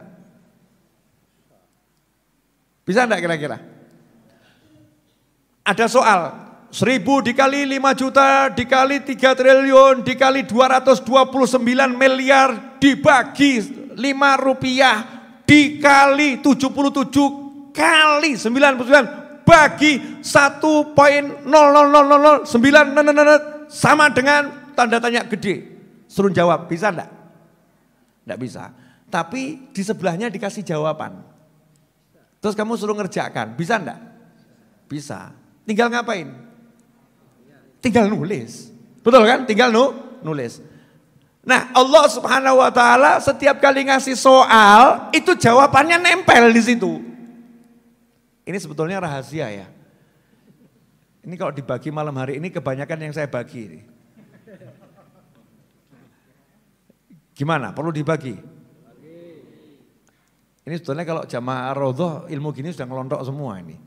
Bisa enggak kira-kira? Ada soal, seribu dikali lima juta dikali tiga triliun dikali dua dua ratus puluh sembilan miliar dibagi lima rupiah dikali tujuh puluh tujuh kali sembilan 99 bagi 1.00009 sama dengan tanda tanya gede. Suruh jawab, bisa enggak? Enggak bisa. Tapi di sebelahnya dikasih jawaban. Terus kamu suruh ngerjakan, bisa enggak? Bisa. Tinggal ngapain? Tinggal nulis. Betul kan? Tinggal nu nulis. Nah Allah subhanahu wa ta'ala setiap kali ngasih soal itu jawabannya nempel di situ. Ini sebetulnya rahasia ya. Ini kalau dibagi malam hari ini kebanyakan yang saya bagi. ini. Gimana? Perlu dibagi? Ini sebetulnya kalau jamaah Rodho ilmu gini sudah ngelontok semua ini.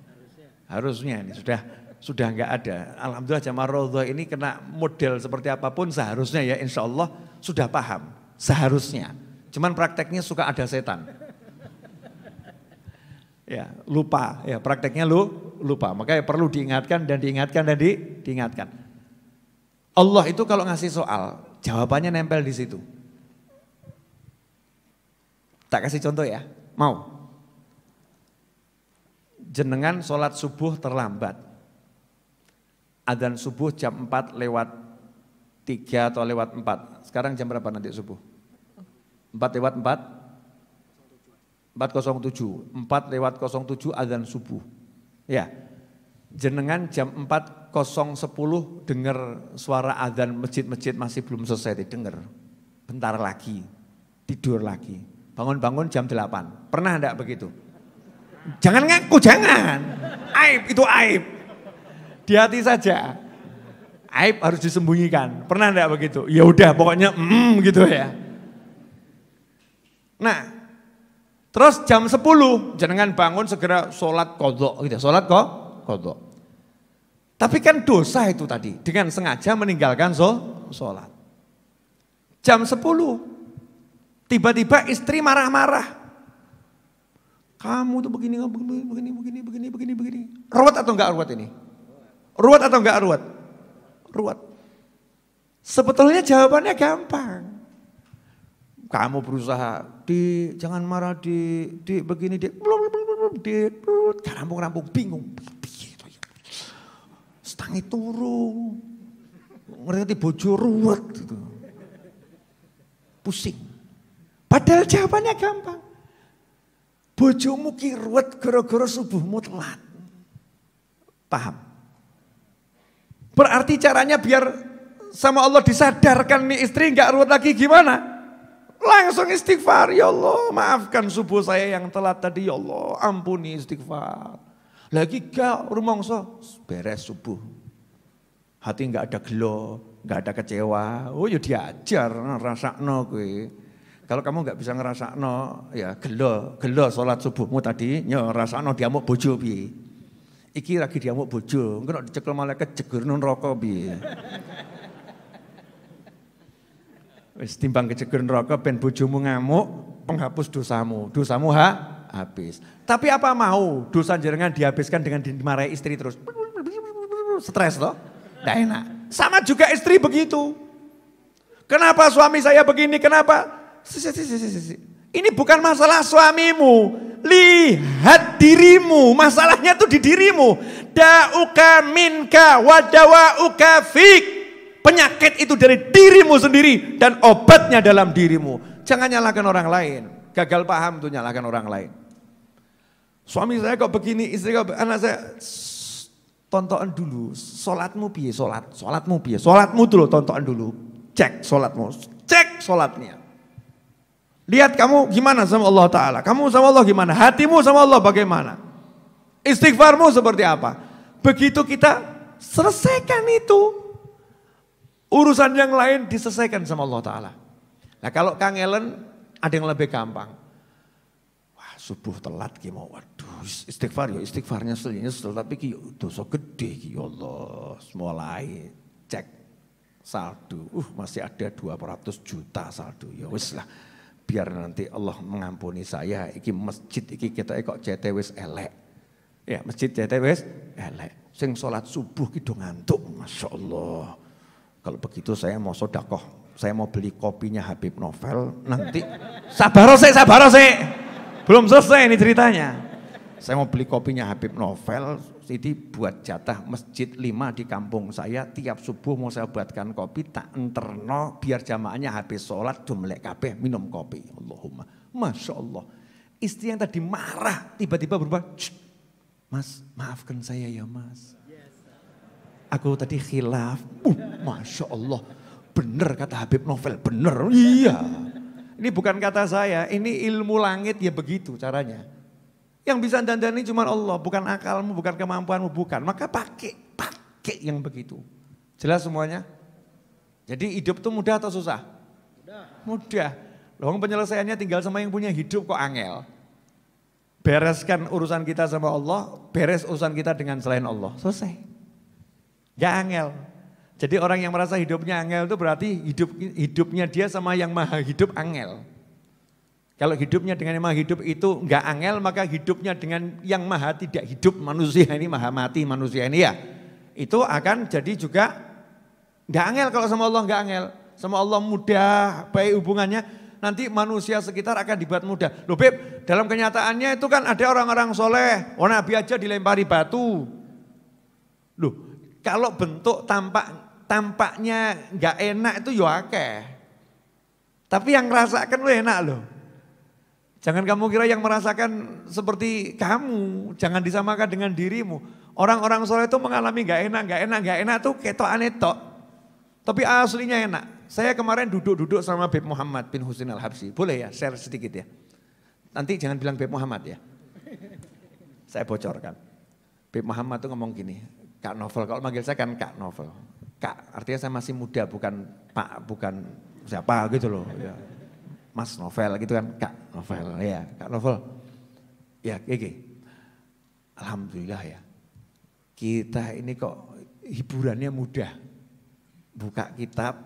Harusnya ini sudah sudah nggak ada. Alhamdulillah jamaah Rodho ini kena model seperti apapun seharusnya ya insya Allah sudah paham. Seharusnya. Cuman prakteknya suka ada setan ya lupa ya prakteknya lu lupa makanya perlu diingatkan dan diingatkan dan di, diingatkan Allah itu kalau ngasih soal jawabannya nempel di situ tak kasih contoh ya mau jenengan sholat subuh terlambat adzan subuh jam 4 lewat 3 atau lewat 4 sekarang jam berapa nanti subuh 4 lewat 4 407, 4 lewat 07 azan subuh. Ya. Jenengan jam 4.010 sepuluh dengar suara azan masjid-masjid masih belum selesai didengar. Bentar lagi tidur lagi. Bangun-bangun jam 8. Pernah enggak begitu? Jangan ngaku, jangan. Aib itu aib. Di hati saja. Aib harus disembunyikan. Pernah enggak begitu? Ya udah pokoknya mm, gitu ya. Nah, Terus jam 10 jenengan bangun segera sholat kodok gitu, ya. sholat kok kodok. Tapi kan dosa itu tadi dengan sengaja meninggalkan so, sholat. Jam 10 tiba-tiba istri marah-marah. Kamu tuh begini begini begini begini begini begini begini. Ruwet atau enggak ruwet ini? Ruwet atau enggak ruwet? Ruwet. Sebetulnya jawabannya gampang kamu berusaha di jangan marah di di begini di di rampung-rampung bingung setangi turu ngerti bojo ruwet gitu. pusing padahal jawabannya gampang bojomu ki ruwet gara-gara subuhmu telat paham berarti caranya biar sama Allah disadarkan nih istri nggak ruwet lagi gimana Langsung istighfar, ya Allah maafkan subuh saya yang telat tadi, ya Allah ampuni istighfar. Lagi gak rumongso, beres subuh. Hati nggak ada gelo, nggak ada kecewa. Oh ya diajar, rasa no gue. Kalau kamu nggak bisa ngerasa no, ya gelo, gelo sholat subuhmu tadi, ya rasa no diamuk bojo bi. Iki lagi diamuk bojo, enggak dicekel malaikat jegur nun rokok bi. Wis timbang kejegur neraka ben bojomu ngamuk, penghapus dosamu. Dosamu ha habis. Tapi apa mau dosa jenengan dihabiskan dengan dimarahi istri terus? Stres loh. Tidak enak. Sama juga istri begitu. Kenapa suami saya begini? Kenapa? Ini bukan masalah suamimu. Lihat dirimu, masalahnya tuh di dirimu. Da'uka minka wadawa'uka fik. Penyakit itu dari dirimu sendiri dan obatnya dalam dirimu. Jangan nyalakan orang lain. Gagal paham tuh nyalakan orang lain. Suami saya kok begini, istri kok anak saya tontonan dulu. Salatmu piye? Salat, salatmu piye? Salatmu dulu tontonan dulu. Cek salatmu. Cek salatnya. Lihat kamu gimana sama Allah Ta'ala. Kamu sama Allah gimana? Hatimu sama Allah bagaimana? Istighfarmu seperti apa? Begitu kita selesaikan itu. Urusan yang lain diselesaikan sama Allah Ta'ala. Nah kalau Kang Ellen ada yang lebih gampang. Wah subuh telat ki mau waduh istighfar ya istighfarnya selinnya setelah tapi ki ya dosa gede ki ya Allah Semua lain cek saldo. Uh masih ada 200 juta saldo ya wis lah biar nanti Allah mengampuni saya iki masjid iki kita kok CT wis elek Ya masjid CT wis elek. Sing sholat subuh ki do ngantuk, Masya Allah. Kalau begitu saya mau sodakoh, saya mau beli kopinya Habib Novel, nanti sabar sih, sabar sih. belum selesai ini ceritanya. Saya mau beli kopinya Habib Novel, jadi buat jatah masjid lima di kampung saya tiap subuh mau saya buatkan kopi tak enterno biar jamaahnya habis sholat jumlek kabeh minum kopi Allahumma masya Allah istri yang tadi marah tiba-tiba berubah mas maafkan saya ya mas aku tadi khilaf. Uh, Masya Allah, bener kata Habib Novel, bener. Iya, ini bukan kata saya, ini ilmu langit ya begitu caranya. Yang bisa dandani cuma Allah, bukan akalmu, bukan kemampuanmu, bukan. Maka pakai, pakai yang begitu. Jelas semuanya? Jadi hidup itu mudah atau susah? Mudah. Mudah. Loh penyelesaiannya tinggal sama yang punya hidup kok angel. Bereskan urusan kita sama Allah, beres urusan kita dengan selain Allah. Selesai. Gak angel. Jadi orang yang merasa hidupnya angel itu berarti hidup hidupnya dia sama yang maha hidup angel. Kalau hidupnya dengan yang maha hidup itu nggak angel, maka hidupnya dengan yang maha tidak hidup manusia ini maha mati manusia ini ya. Itu akan jadi juga nggak angel kalau sama Allah nggak angel. Sama Allah mudah baik hubungannya. Nanti manusia sekitar akan dibuat mudah. Loh Beb, dalam kenyataannya itu kan ada orang-orang soleh. Oh Nabi aja dilempari batu. Loh kalau bentuk tampak tampaknya nggak enak itu ya akeh. Tapi yang merasakan lu enak loh. Jangan kamu kira yang merasakan seperti kamu, jangan disamakan dengan dirimu. Orang-orang soleh itu mengalami nggak enak, nggak enak, nggak enak tuh ketok anetok. Tapi aslinya enak. Saya kemarin duduk-duduk sama Beb Muhammad bin Husin Al-Habsi. Boleh ya share sedikit ya. Nanti jangan bilang Beb Muhammad ya. Saya bocorkan. Beb Muhammad tuh ngomong gini, Kak Novel. Kalau manggil saya kan Kak Novel. Kak artinya saya masih muda bukan Pak, bukan siapa gitu loh. Ya. Mas Novel gitu kan, Kak Novel. Ya, Kak Novel. Ya, oke. Alhamdulillah ya. Kita ini kok hiburannya mudah. Buka kitab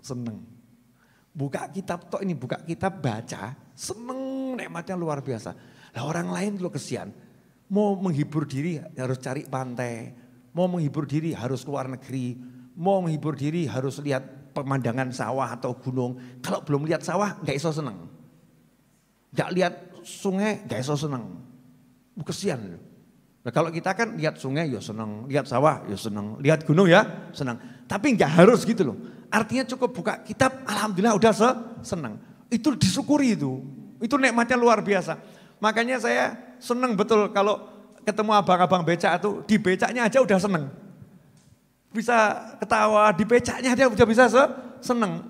seneng. Buka kitab tok ini buka kitab baca seneng nikmatnya luar biasa. Lah orang lain lo kesian mau menghibur diri harus cari pantai, Mau menghibur diri harus keluar negeri. Mau menghibur diri harus lihat pemandangan sawah atau gunung. Kalau belum lihat sawah nggak iso seneng. Nggak lihat sungai nggak iso seneng. Uh, kesian. Nah, kalau kita kan lihat sungai ya seneng, lihat sawah ya seneng, lihat gunung ya seneng. Tapi nggak harus gitu loh. Artinya cukup buka kitab, alhamdulillah udah se seneng. Itu disyukuri itu. Itu nikmatnya luar biasa. Makanya saya seneng betul kalau ketemu abang-abang becak tuh di becaknya aja udah seneng. Bisa ketawa, di becaknya aja udah bisa se seneng.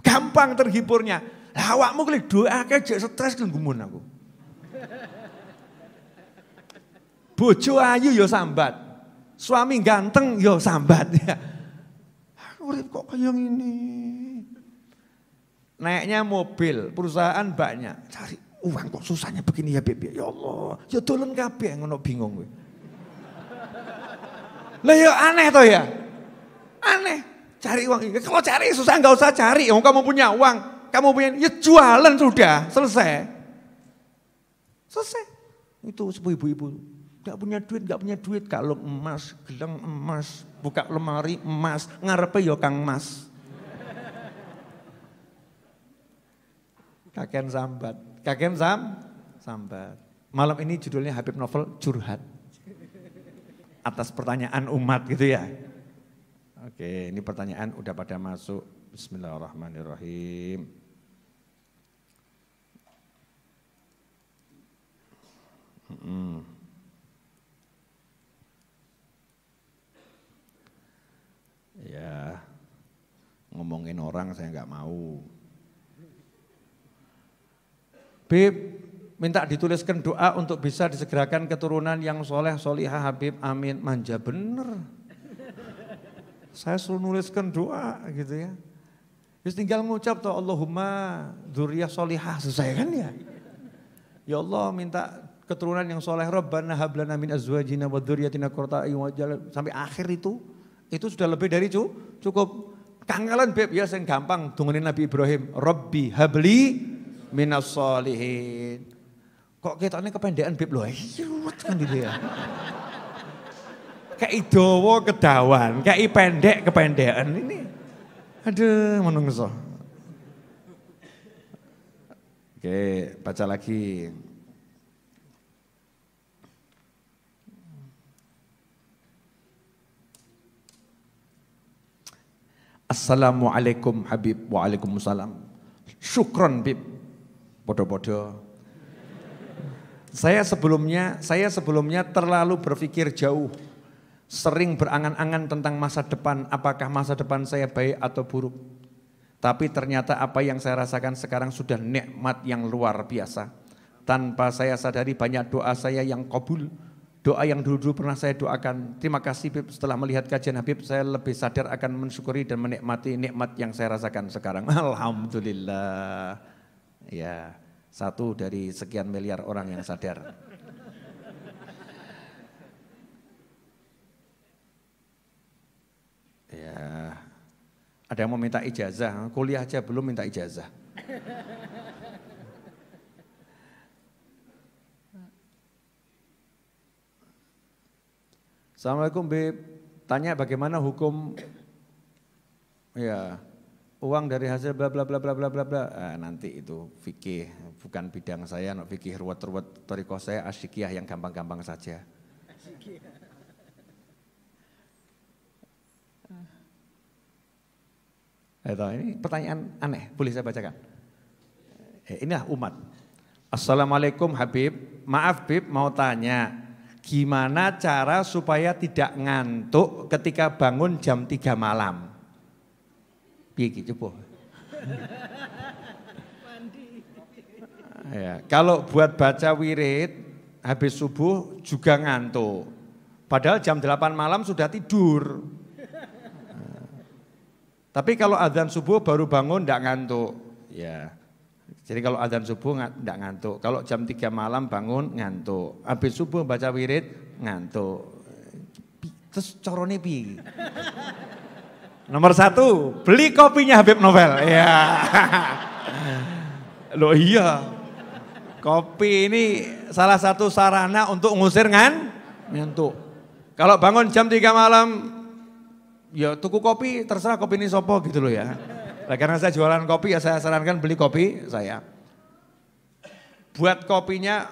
Gampang terhiburnya. Lah awakmu klik doa aja stres gumun aku. Bojo ayu yo ya sambat. Suami ganteng yo ya sambat ya. Urip kok kaya ini. Naiknya mobil, perusahaan banyak. Cari uang kok susahnya begini ya bebek, Ya Allah, ya dolen kabeh ngono bingung kowe. Lah ya aneh toh ya. Aneh. Cari uang. ini, kalau cari susah nggak usah cari. Oh, kamu punya uang, kamu punya ya jualan sudah, selesai. Selesai. Itu sepuh ibu-ibu Gak punya duit, gak punya duit. Kalau emas, gelang emas, buka lemari emas, ngarepe yo ya kang emas. Kakek sambat. Kakem Sam Sambat. Malam ini judulnya Habib Novel Curhat. Atas pertanyaan umat gitu ya. Oke, ini pertanyaan udah pada masuk. Bismillahirrahmanirrahim. Hmm. Ya, ngomongin orang saya nggak mau. Habib minta dituliskan doa untuk bisa disegerakan keturunan yang soleh solihah Habib amin manja bener saya suruh nuliskan doa gitu ya terus tinggal mengucap tuh Allahumma duriyah solihah selesai kan ya ya Allah minta keturunan yang soleh Rabbana hablana min azwajina wa kurta'i wa jala. sampai akhir itu itu sudah lebih dari cukup Kangkalan beb ya yang gampang dungenin Nabi Ibrahim Rabbi habli minas solihin. Kok kita ini kependean bib loh, Iyut kan gitu ya. Kayak idowo kedawan, kayak pendek kependean ini. Aduh menungso. Oke, baca lagi. Assalamualaikum Habib. Waalaikumsalam. Syukron Bib. Podo-podo. Saya sebelumnya, saya sebelumnya terlalu berpikir jauh. Sering berangan-angan tentang masa depan, apakah masa depan saya baik atau buruk. Tapi ternyata apa yang saya rasakan sekarang sudah nikmat yang luar biasa. Tanpa saya sadari banyak doa saya yang kabul, doa yang dulu-dulu pernah saya doakan. Terima kasih setelah melihat kajian Habib saya lebih sadar akan mensyukuri dan menikmati nikmat yang saya rasakan sekarang. Alhamdulillah. Ya, satu dari sekian miliar orang yang sadar. Ya, ada yang mau minta ijazah, kuliah aja belum minta ijazah. Assalamualaikum Bib, tanya bagaimana hukum ya uang dari hasil bla bla bla bla bla bla bla eh, nanti itu fikih bukan bidang saya no fikih ruwet ruwet toriko saya asyikiah yang gampang gampang saja Atau eh, ini pertanyaan aneh, boleh saya bacakan? Eh, inilah umat. Assalamualaikum Habib, maaf Bib mau tanya, gimana cara supaya tidak ngantuk ketika bangun jam 3 malam? Piye iki coba. ya, kalau buat baca wirid habis subuh juga ngantuk. Padahal jam 8 malam sudah tidur. Tapi kalau azan subuh baru bangun tidak ngantuk. Ya. Jadi kalau azan subuh nggak ngantuk. Kalau jam 3 malam bangun ngantuk. Habis subuh baca wirid ngantuk. Terus corone piye? Nomor satu, beli kopinya Habib Novel. Iya. Loh iya. Kopi ini salah satu sarana untuk ngusir kan. ngantuk. Kalau bangun jam 3 malam, ya tuku kopi, terserah kopi ini sopo gitu loh ya. Nah, karena saya jualan kopi ya saya sarankan beli kopi saya. Buat kopinya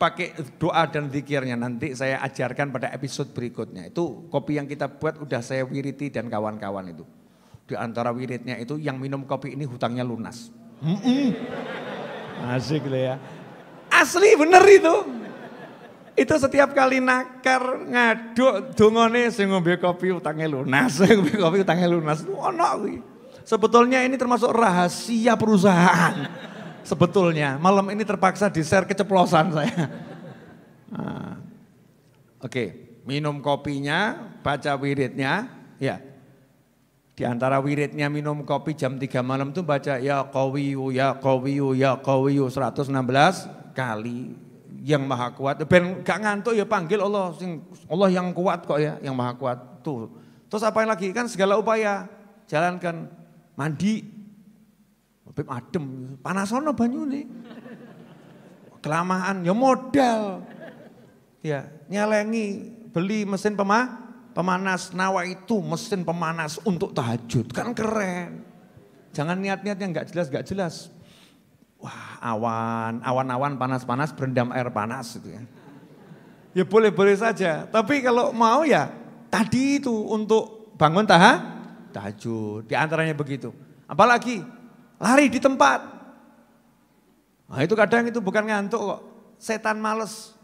pakai doa dan zikirnya nanti saya ajarkan pada episode berikutnya. Itu kopi yang kita buat udah saya wiriti dan kawan-kawan itu. Di antara wiritnya itu yang minum kopi ini hutangnya lunas. Mm -mm. Asik lah ya. Asli bener itu. Itu setiap kali nakar ngaduk dungone sing ngombe kopi hutangnya lunas, sing ngombe kopi hutangnya lunas. Ono Sebetulnya ini termasuk rahasia perusahaan sebetulnya. Malam ini terpaksa di-share keceplosan saya. Ah. Oke, okay. minum kopinya, baca wiridnya, ya. Di antara wiridnya minum kopi jam 3 malam tuh baca ya qawiyu ya qawiyu ya qawiyu 116 kali yang maha kuat. Ben gak ngantuk ya panggil Allah sing Allah yang kuat kok ya, yang maha kuat. Tuh. Terus yang lagi? Kan segala upaya jalankan mandi, Beb adem, panasono nih. Kelamaan ya modal. Ya, nyelengi beli mesin pemah pemanas nawa itu mesin pemanas untuk tahajud. Kan keren. Jangan niat-niat yang nggak jelas nggak jelas. Wah, awan, awan-awan panas-panas berendam air panas gitu ya. Ya boleh-boleh saja, tapi kalau mau ya tadi itu untuk bangun tahajud di antaranya begitu. Apalagi Lari di tempat. Nah itu kadang itu bukan ngantuk kok. Setan males.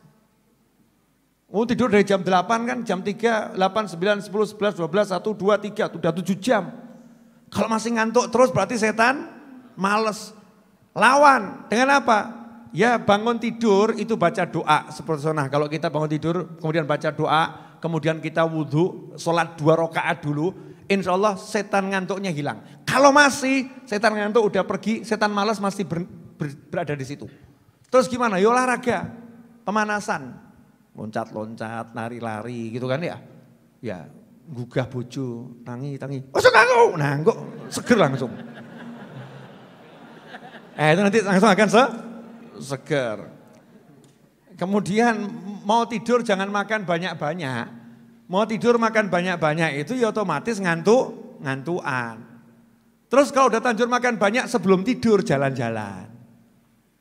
Oh tidur dari jam 8 kan, jam 3, 8, 9, 10, 11, 12, 1, 2, 3, sudah 7 jam. Kalau masih ngantuk terus berarti setan males. Lawan dengan apa? Ya bangun tidur itu baca doa seperti sana. Kalau kita bangun tidur kemudian baca doa, kemudian kita wudhu, sholat dua rakaat dulu. Insya Allah setan ngantuknya hilang. Kalau masih setan ngantuk udah pergi, setan malas masih ber, ber, berada di situ. Terus gimana? Ya olahraga, pemanasan, loncat-loncat, nari lari gitu kan ya. Ya, gugah bojo, tangi-tangi. oh aku, nangguk, seger langsung. Eh itu nanti langsung akan se seger. Kemudian mau tidur jangan makan banyak-banyak. Mau tidur makan banyak-banyak itu ya otomatis ngantuk, ngantuan. Terus kalau udah tanjur makan banyak sebelum tidur jalan-jalan.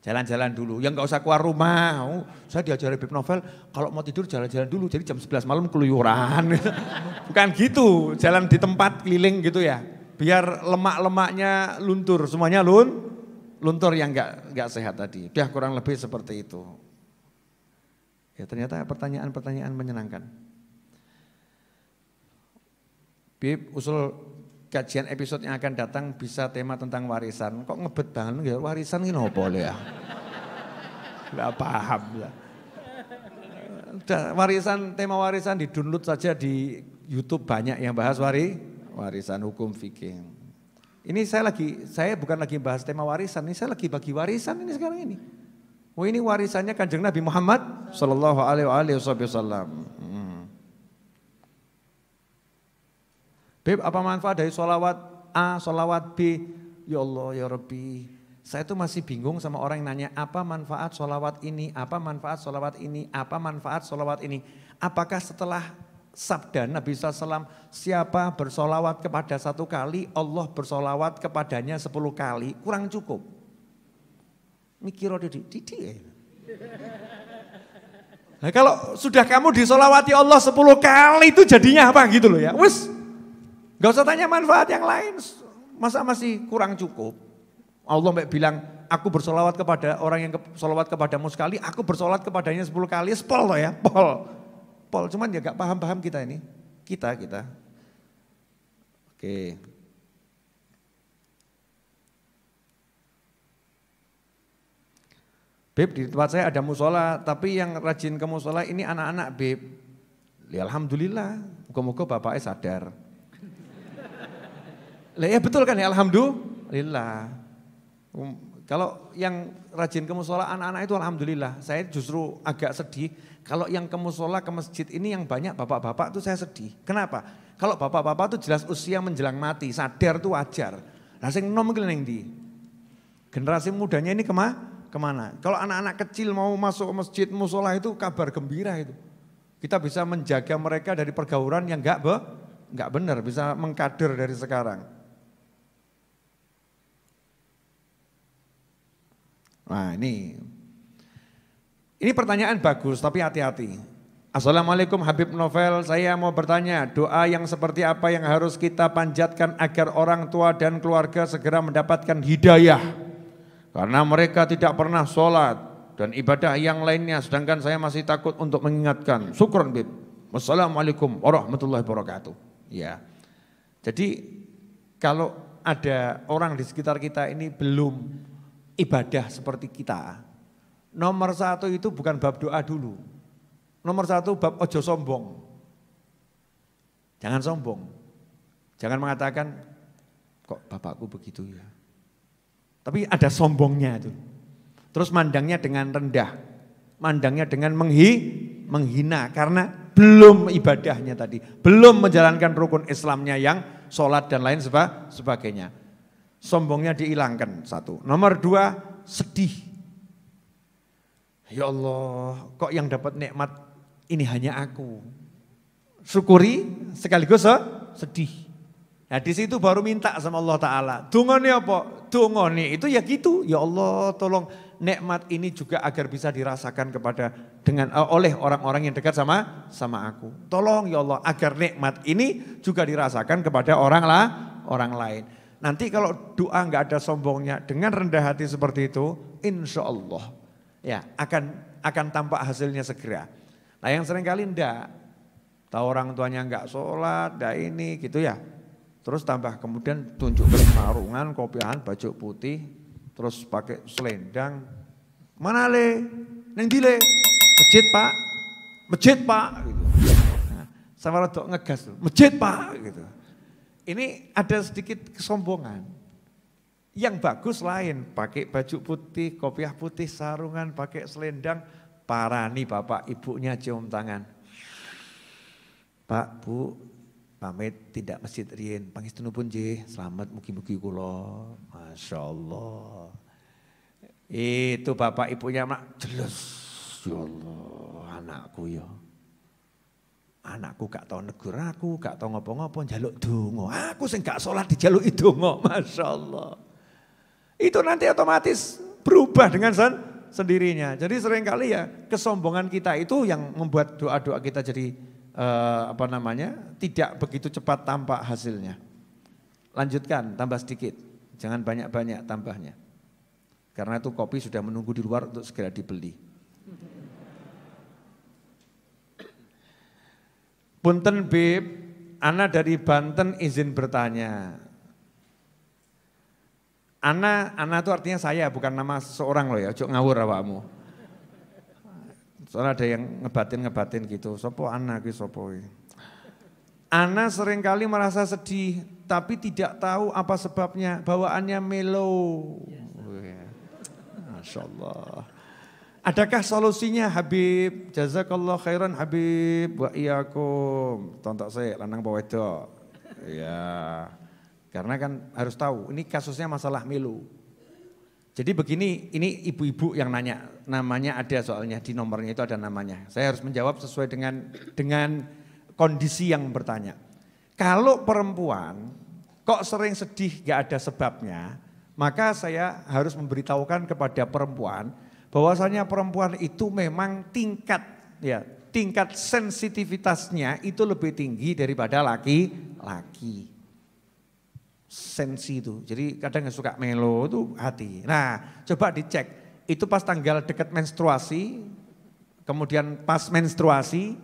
Jalan-jalan dulu, yang gak usah keluar rumah. Oh, saya diajari Bib Novel, kalau mau tidur jalan-jalan dulu, jadi jam 11 malam keluyuran. Bukan gitu, jalan di tempat keliling gitu ya. Biar lemak-lemaknya luntur, semuanya lun, luntur yang gak, nggak sehat tadi. Udah kurang lebih seperti itu. Ya ternyata pertanyaan-pertanyaan menyenangkan. Bib, usul kajian episode yang akan datang bisa tema tentang warisan. Kok ngebet banget ya warisan ini apa ya? Gak paham lah. Ya. Warisan, tema warisan di download saja di YouTube banyak yang bahas wari, warisan hukum fikih. Ini saya lagi, saya bukan lagi bahas tema warisan, ini saya lagi bagi warisan ini sekarang ini. Oh ini warisannya kanjeng Nabi Muhammad Sallallahu Alaihi Wasallam. Beb, apa manfaat dari sholawat A, sholawat B? Ya Allah, ya Rabbi. Saya itu masih bingung sama orang yang nanya, apa manfaat sholawat ini, apa manfaat sholawat ini, apa manfaat sholawat ini. Apakah setelah sabda Nabi SAW, siapa bersolawat kepada satu kali, Allah bersolawat kepadanya sepuluh kali, kurang cukup. Mikiro didik, didik. Ya. Nah, kalau sudah kamu disolawati Allah sepuluh kali itu jadinya apa gitu loh ya. Wes Gak usah tanya manfaat yang lain. Masa masih kurang cukup? Allah mbak bilang, aku bersolawat kepada orang yang bersolawat solawat kepadamu sekali, aku bersolawat kepadanya 10 kali, sepol loh ya, pol. Pol, cuman ya gak paham-paham kita ini. Kita, kita. Oke. Beb, di tempat saya ada musola, tapi yang rajin ke musola ini anak-anak, Beb. Ya, Alhamdulillah, moga-moga bapaknya sadar. Lah ya betul kan ya alhamdulillah. Um, kalau yang rajin ke musola anak-anak itu alhamdulillah. Saya justru agak sedih kalau yang ke musola ke masjid ini yang banyak bapak-bapak itu saya sedih. Kenapa? Kalau bapak-bapak itu jelas usia menjelang mati, sadar itu wajar. Lah sing nom di. Generasi mudanya ini kemana? kemana. Kalau anak-anak kecil mau masuk masjid musola itu kabar gembira itu. Kita bisa menjaga mereka dari pergaulan yang enggak be, enggak benar, bisa mengkader dari sekarang. Nah ini, ini pertanyaan bagus tapi hati-hati. Assalamualaikum Habib Novel, saya mau bertanya doa yang seperti apa yang harus kita panjatkan agar orang tua dan keluarga segera mendapatkan hidayah. Karena mereka tidak pernah sholat dan ibadah yang lainnya sedangkan saya masih takut untuk mengingatkan. Syukran Bib. Wassalamualaikum warahmatullahi wabarakatuh. Ya. Jadi kalau ada orang di sekitar kita ini belum ibadah seperti kita, nomor satu itu bukan bab doa dulu. Nomor satu bab ojo sombong. Jangan sombong. Jangan mengatakan, kok bapakku begitu ya. Tapi ada sombongnya itu. Terus mandangnya dengan rendah. Mandangnya dengan menghi, menghina. Karena belum ibadahnya tadi. Belum menjalankan rukun Islamnya yang sholat dan lain sebagainya sombongnya dihilangkan satu. Nomor dua, sedih. Ya Allah, kok yang dapat nikmat ini hanya aku. Syukuri sekaligus eh, sedih. Nah di situ baru minta sama Allah Ta'ala. Dungone apa? Dungone itu ya gitu. Ya Allah tolong nikmat ini juga agar bisa dirasakan kepada dengan eh, oleh orang-orang yang dekat sama sama aku. Tolong ya Allah agar nikmat ini juga dirasakan kepada orang lah orang lain. Nanti kalau doa nggak ada sombongnya dengan rendah hati seperti itu, insya Allah ya akan akan tampak hasilnya segera. Nah yang sering kali ndak tahu orang tuanya nggak sholat, ndak ini gitu ya. Terus tambah kemudian tunjuk ke sarungan, kopiahan, baju putih, terus pakai selendang. Mana le? Neng dile? Masjid pak? Masjid pak? Gitu. Nah, sama rotok ngegas, masjid pak? Gitu. Ini ada sedikit kesombongan. Yang bagus lain, pakai baju putih, kopiah putih, sarungan, pakai selendang, parani bapak ibunya cium tangan. Pak, Bu, pamit tidak masjid rien, pangis pun je, selamat mugi-mugi kula. Masya Allah. Itu bapak ibunya mak jelas. Ya Allah, anakku ya. Anakku gak tau negur aku, gak tau ngopo-ngopo, jaluk dungo. Aku sih gak sholat jaluk dungo, Masya Allah. Itu nanti otomatis berubah dengan sen sendirinya. Jadi seringkali ya kesombongan kita itu yang membuat doa-doa kita jadi uh, apa namanya tidak begitu cepat tampak hasilnya. Lanjutkan, tambah sedikit. Jangan banyak-banyak tambahnya. Karena itu kopi sudah menunggu di luar untuk segera dibeli. Punten Bib, Ana dari Banten izin bertanya. Ana, Ana itu artinya saya, bukan nama seseorang loh ya, cuk ngawur awakmu. Soalnya ada yang ngebatin-ngebatin gitu, sopo Ana gue sopo. Ana seringkali merasa sedih, tapi tidak tahu apa sebabnya, bawaannya melo. Oh ya. Masya Allah. Adakah solusinya Habib? Jazakallah khairan Habib wa iyakum. Tontok saya lanang bawa itu. Ya. Karena kan harus tahu ini kasusnya masalah milu. Jadi begini, ini ibu-ibu yang nanya, namanya ada soalnya di nomornya itu ada namanya. Saya harus menjawab sesuai dengan dengan kondisi yang bertanya. Kalau perempuan kok sering sedih gak ada sebabnya, maka saya harus memberitahukan kepada perempuan bahwasanya perempuan itu memang tingkat ya tingkat sensitivitasnya itu lebih tinggi daripada laki-laki. Sensi itu. Jadi kadang suka melo itu hati. Nah, coba dicek. Itu pas tanggal dekat menstruasi, kemudian pas menstruasi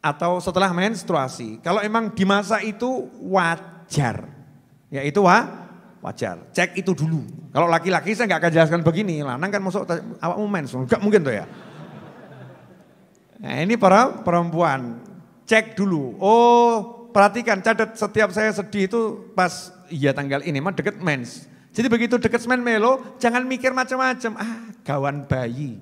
atau setelah menstruasi. Kalau emang di masa itu wajar. Ya itu wah wajar. Cek itu dulu. Kalau laki-laki saya nggak akan jelaskan begini. Lanang kan masuk awak mens, nggak mungkin tuh ya. Nah ini para perempuan, cek dulu. Oh perhatikan catat setiap saya sedih itu pas iya tanggal ini mah deket mens. Jadi begitu deket semen melo, jangan mikir macam-macam. Ah kawan bayi.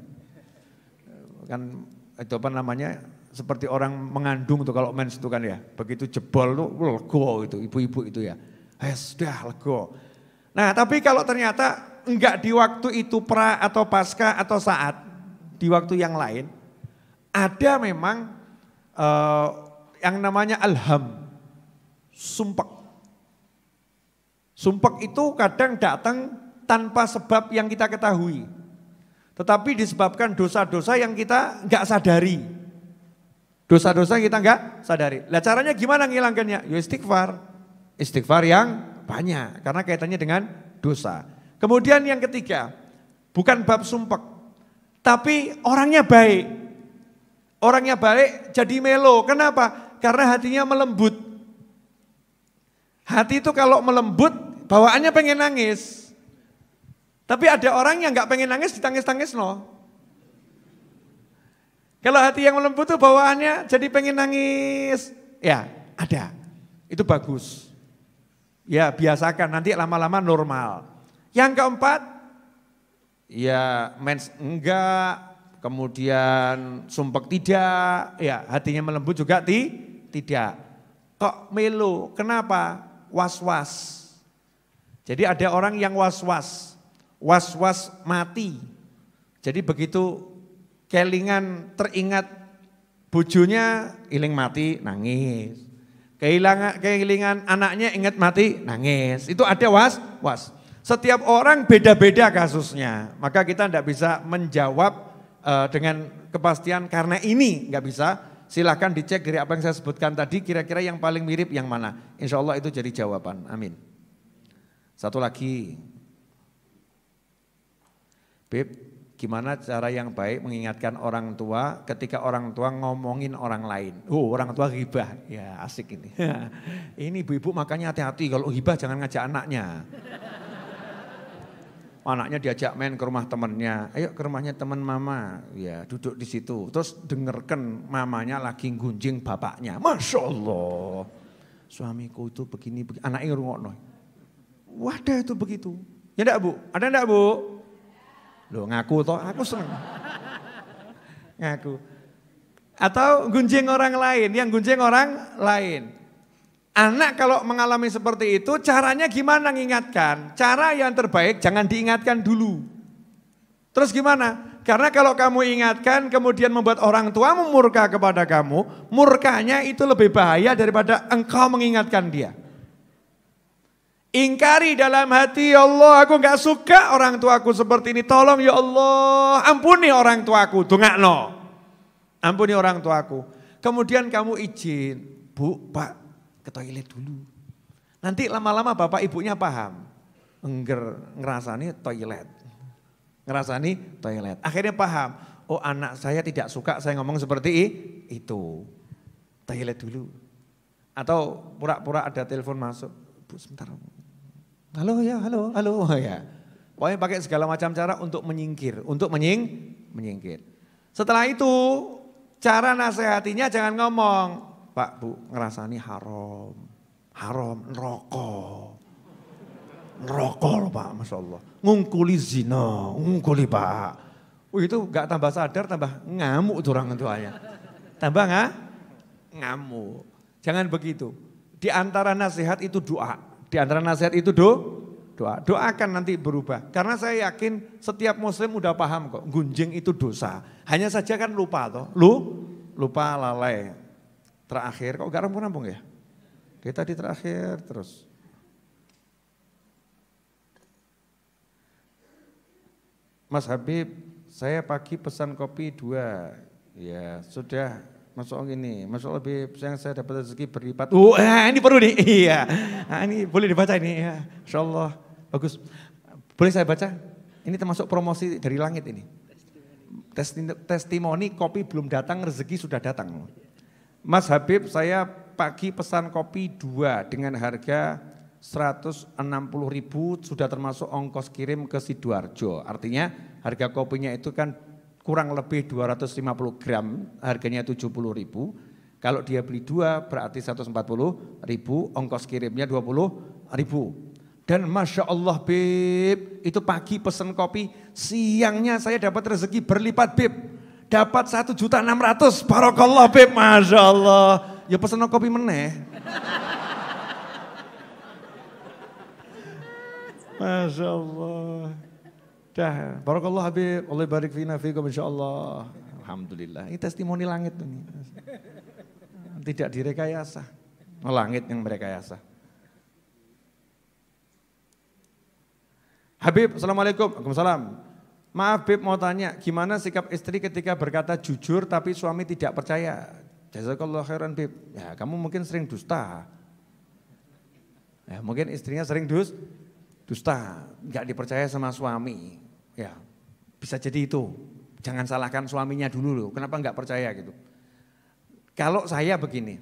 Kan itu apa namanya seperti orang mengandung tuh kalau mens itu kan ya. Begitu jebol tuh lego itu ibu-ibu itu ya. Eh sudah lego Nah tapi kalau ternyata enggak di waktu itu pra atau pasca atau saat, di waktu yang lain, ada memang uh, yang namanya alham, sumpek. Sumpek itu kadang datang tanpa sebab yang kita ketahui. Tetapi disebabkan dosa-dosa yang kita enggak sadari. Dosa-dosa kita enggak sadari. Lah caranya gimana ngilangkannya? Ya istighfar. Istighfar yang banyak, karena kaitannya dengan dosa. Kemudian yang ketiga, bukan bab sumpek, tapi orangnya baik. Orangnya baik jadi melo. Kenapa? Karena hatinya melembut. Hati itu kalau melembut, bawaannya pengen nangis. Tapi ada orang yang nggak pengen nangis, ditangis-tangis loh Kalau hati yang melembut tuh bawaannya jadi pengen nangis. Ya, ada. Itu bagus. Ya biasakan nanti lama-lama normal. Yang keempat, ya mens enggak, kemudian sumpek tidak, ya hatinya melembut juga ti, tidak. Kok melu? Kenapa? Was-was. Jadi ada orang yang was-was, was-was mati. Jadi begitu kelingan teringat bujunya iling mati nangis. Kehilangan kehilangan anaknya ingat mati nangis. Itu ada was was. Setiap orang beda-beda kasusnya. Maka kita tidak bisa menjawab uh, dengan kepastian karena ini nggak bisa. Silahkan dicek dari apa yang saya sebutkan tadi kira-kira yang paling mirip yang mana. Insya Allah itu jadi jawaban. Amin. Satu lagi. Bib, Gimana cara yang baik mengingatkan orang tua ketika orang tua ngomongin orang lain. Oh orang tua hibah, ya asik ini. ini ibu-ibu makanya hati-hati kalau hibah jangan ngajak anaknya. Anaknya diajak main ke rumah temennya, ayo ke rumahnya teman mama, ya duduk di situ. Terus dengerkan mamanya lagi gunjing bapaknya, Masya Allah. Suamiku itu begini, begini. anaknya ngurungok Wadah itu begitu. Ya enggak bu? Ada enggak bu? Loh ngaku toh, aku seneng. ngaku. Atau gunjing orang lain, yang gunjing orang lain. Anak kalau mengalami seperti itu caranya gimana mengingatkan? Cara yang terbaik jangan diingatkan dulu. Terus gimana? Karena kalau kamu ingatkan kemudian membuat orang tuamu murka kepada kamu, murkanya itu lebih bahaya daripada engkau mengingatkan dia. Ingkari dalam hati, ya Allah aku nggak suka orang tuaku seperti ini. Tolong ya Allah, ampuni orang tuaku. no. Ampuni orang tuaku. Kemudian kamu izin, Bu, Pak, ke toilet dulu. Nanti lama-lama bapak ibunya paham. Engger, ngerasani toilet. Ngerasani toilet. Akhirnya paham. Oh anak saya tidak suka saya ngomong seperti itu. Toilet dulu. Atau pura-pura ada telepon masuk. Bu sebentar. Halo ya, halo, halo ya. Pokoknya pakai segala macam cara untuk menyingkir, untuk menying, menyingkir. Setelah itu cara nasihatinya jangan ngomong, Pak Bu ngerasani haram, haram, rokok. Ngerokok loh Pak, Masya Allah. Ngungkuli zina, ngungkuli Pak. Wih itu gak tambah sadar, tambah ngamuk orang tuanya. Tambah nggak? Ngamuk. Jangan begitu. Di antara nasihat itu doa. Di antara nasihat itu do, doa. Doakan nanti berubah. Karena saya yakin setiap muslim udah paham kok, gunjing itu dosa. Hanya saja kan lupa toh. Lu lupa lalai. Terakhir kok gak rampung-rampung ya? Kita di terakhir terus. Mas Habib, saya pagi pesan kopi dua. Ya, sudah Masya Allah gini, Masya Allah Bib, sayang saya dapat rezeki berlipat. Oh, uh, ini perlu nih, iya. Nah, ini boleh dibaca ini, ya. Masya Allah, bagus. Boleh saya baca? Ini termasuk promosi dari langit ini. Testimoni, testimoni kopi belum datang, rezeki sudah datang. Mas Habib, saya pagi pesan kopi dua dengan harga 160 ribu sudah termasuk ongkos kirim ke Sidoarjo. Artinya harga kopinya itu kan kurang lebih 250 gram harganya 70 ribu. Kalau dia beli dua berarti 140 ribu, ongkos kirimnya 20 ribu. Dan Masya Allah Bib, itu pagi pesen kopi, siangnya saya dapat rezeki berlipat Bib. Dapat 1 juta 600, barokallah Bib, Masya Allah. Ya pesen kopi meneh. Masya Allah. Dah, barakallah Habib, Allah barik fina fikum insyaallah. Alhamdulillah. Ini testimoni langit ini. Tidak direkayasa. Oh, langit yang merekayasa. Habib, Assalamualaikum. Waalaikumsalam. Maaf Bib mau tanya, gimana sikap istri ketika berkata jujur tapi suami tidak percaya? Jazakallah khairan Bib. Ya kamu mungkin sering dusta. Ya mungkin istrinya sering dus, dusta, nggak dipercaya sama suami. Ya, bisa jadi itu. Jangan salahkan suaminya dulu loh. Kenapa nggak percaya gitu? Kalau saya begini,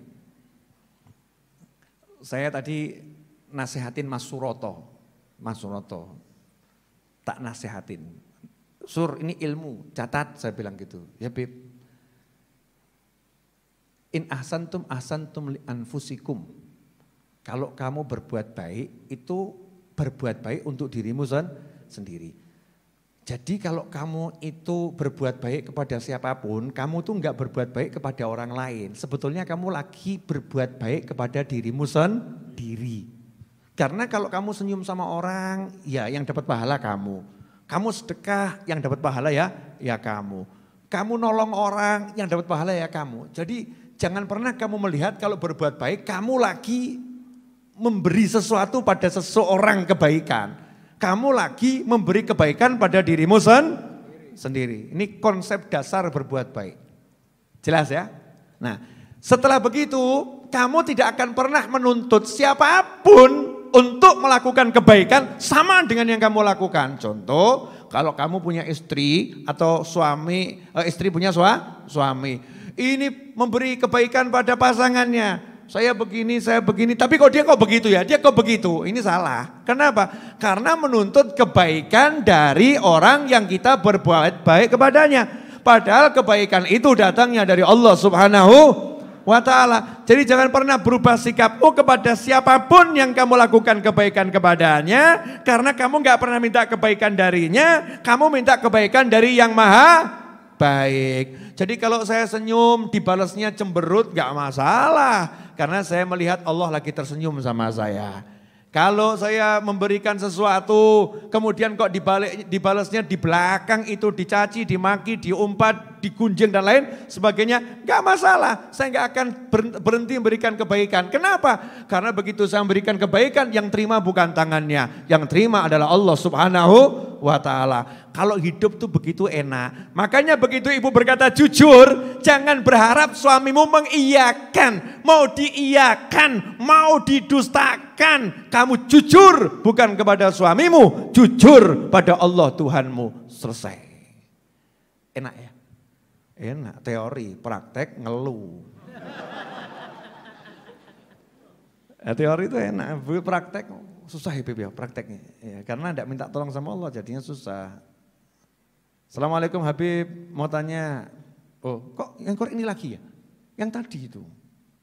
saya tadi nasehatin Mas Suroto, Mas Suroto, tak nasehatin. Sur, ini ilmu, catat saya bilang gitu. Ya Bib, in ahsantum ahsantum li anfusikum. Kalau kamu berbuat baik, itu berbuat baik untuk dirimu sendiri. Jadi kalau kamu itu berbuat baik kepada siapapun, kamu tuh nggak berbuat baik kepada orang lain. Sebetulnya kamu lagi berbuat baik kepada dirimu sendiri. Karena kalau kamu senyum sama orang, ya yang dapat pahala kamu. Kamu sedekah, yang dapat pahala ya, ya kamu. Kamu nolong orang, yang dapat pahala ya kamu. Jadi jangan pernah kamu melihat kalau berbuat baik, kamu lagi memberi sesuatu pada seseorang kebaikan kamu lagi memberi kebaikan pada dirimu sen sendiri. Ini konsep dasar berbuat baik. Jelas ya? Nah, setelah begitu, kamu tidak akan pernah menuntut siapapun untuk melakukan kebaikan sama dengan yang kamu lakukan. Contoh, kalau kamu punya istri atau suami, eh, istri punya suami, ini memberi kebaikan pada pasangannya saya begini, saya begini. Tapi kok dia kok begitu ya, dia kok begitu. Ini salah. Kenapa? Karena menuntut kebaikan dari orang yang kita berbuat baik kepadanya. Padahal kebaikan itu datangnya dari Allah subhanahu wa ta'ala. Jadi jangan pernah berubah sikapmu kepada siapapun yang kamu lakukan kebaikan kepadanya. Karena kamu nggak pernah minta kebaikan darinya. Kamu minta kebaikan dari yang maha baik. Jadi kalau saya senyum dibalasnya cemberut gak masalah. Karena saya melihat Allah lagi tersenyum sama saya. Kalau saya memberikan sesuatu kemudian kok dibalik, dibalasnya di belakang itu dicaci, dimaki, diumpat, digunjing dan lain sebagainya, nggak masalah. Saya nggak akan berhenti memberikan kebaikan. Kenapa? Karena begitu saya memberikan kebaikan, yang terima bukan tangannya, yang terima adalah Allah Subhanahu wa taala. Kalau hidup tuh begitu enak. Makanya begitu ibu berkata jujur, jangan berharap suamimu mengiyakan, mau diiyakan, mau didustakan. Kamu jujur bukan kepada suamimu, jujur pada Allah Tuhanmu. Selesai. Enak ya? Enak, teori, praktek ngeluh. Nah, teori itu enak, praktek susah ya, ya prakteknya. Ya, karena tidak minta tolong sama Allah jadinya susah. Assalamualaikum Habib, mau tanya, oh kok yang kor ini lagi ya? Yang tadi itu.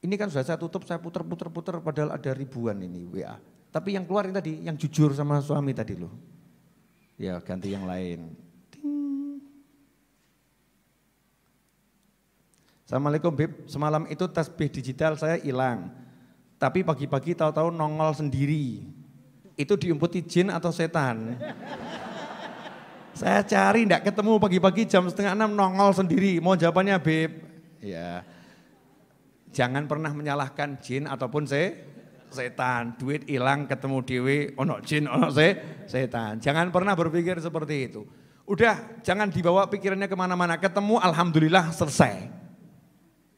Ini kan sudah saya tutup, saya puter-puter-puter padahal ada ribuan ini WA. Tapi yang keluar ini tadi, yang jujur sama suami tadi loh. Ya ganti yang lain. Assalamualaikum Bib, semalam itu tasbih digital saya hilang. Tapi pagi-pagi tahu-tahu nongol sendiri. Itu diumputi jin atau setan? saya cari tidak ketemu pagi-pagi jam setengah enam nongol sendiri. Mau jawabannya Bib? Ya. Jangan pernah menyalahkan jin ataupun se setan. Duit hilang ketemu dewi, ono jin, ono se setan. Jangan pernah berpikir seperti itu. Udah, jangan dibawa pikirannya kemana-mana. Ketemu, Alhamdulillah selesai.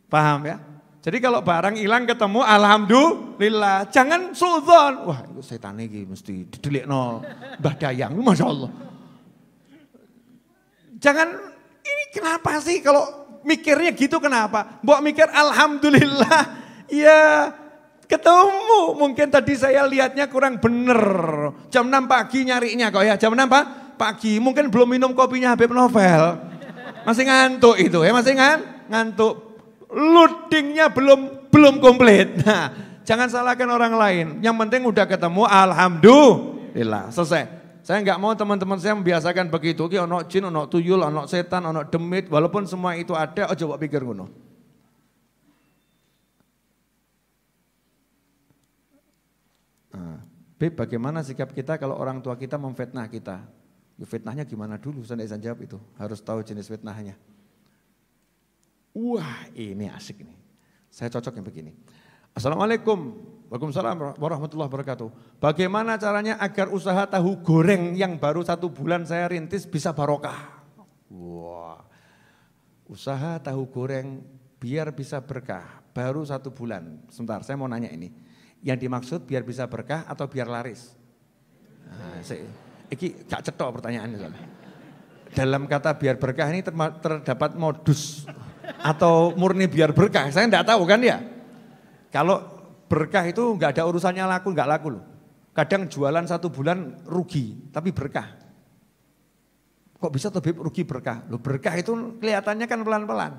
Paham ya? Jadi kalau barang hilang ketemu alhamdulillah. Jangan sultan. Wah, itu setan ini mesti nol Mbah Dayang, Masya Allah. Jangan ini kenapa sih kalau mikirnya gitu kenapa? buat mikir alhamdulillah ya ketemu. Mungkin tadi saya lihatnya kurang bener. Jam 6 pagi nyarinya kok ya. Jam 6 pak? pagi. Mungkin belum minum kopinya Habib Novel. Masih ngantuk itu ya, masih ngantuk loadingnya belum belum komplit. Nah, jangan salahkan orang lain. Yang penting udah ketemu, alhamdulillah selesai. Saya nggak mau teman-teman saya membiasakan begitu. Ki ono jin, ono tuyul, ono setan, ono demit. Walaupun semua itu ada, oh coba pikir ngono. Nah, B. bagaimana sikap kita kalau orang tua kita memfitnah kita? Ya, fitnahnya gimana dulu? Saya tidak jawab itu. Harus tahu jenis fitnahnya. Wah ini asik nih. Saya cocok yang begini. Assalamualaikum. Waalaikumsalam warahmatullahi wabarakatuh. Bagaimana caranya agar usaha tahu goreng yang baru satu bulan saya rintis bisa barokah? Wah, usaha tahu goreng biar bisa berkah baru satu bulan. Sebentar, saya mau nanya ini. Yang dimaksud biar bisa berkah atau biar laris? Nah, saya, gak cetok pertanyaannya. Dalam kata biar berkah ini terdapat modus atau murni biar berkah? Saya enggak tahu kan ya. Kalau berkah itu enggak ada urusannya laku, enggak laku loh. Kadang jualan satu bulan rugi, tapi berkah. Kok bisa tuh rugi berkah? Loh berkah itu kelihatannya kan pelan-pelan.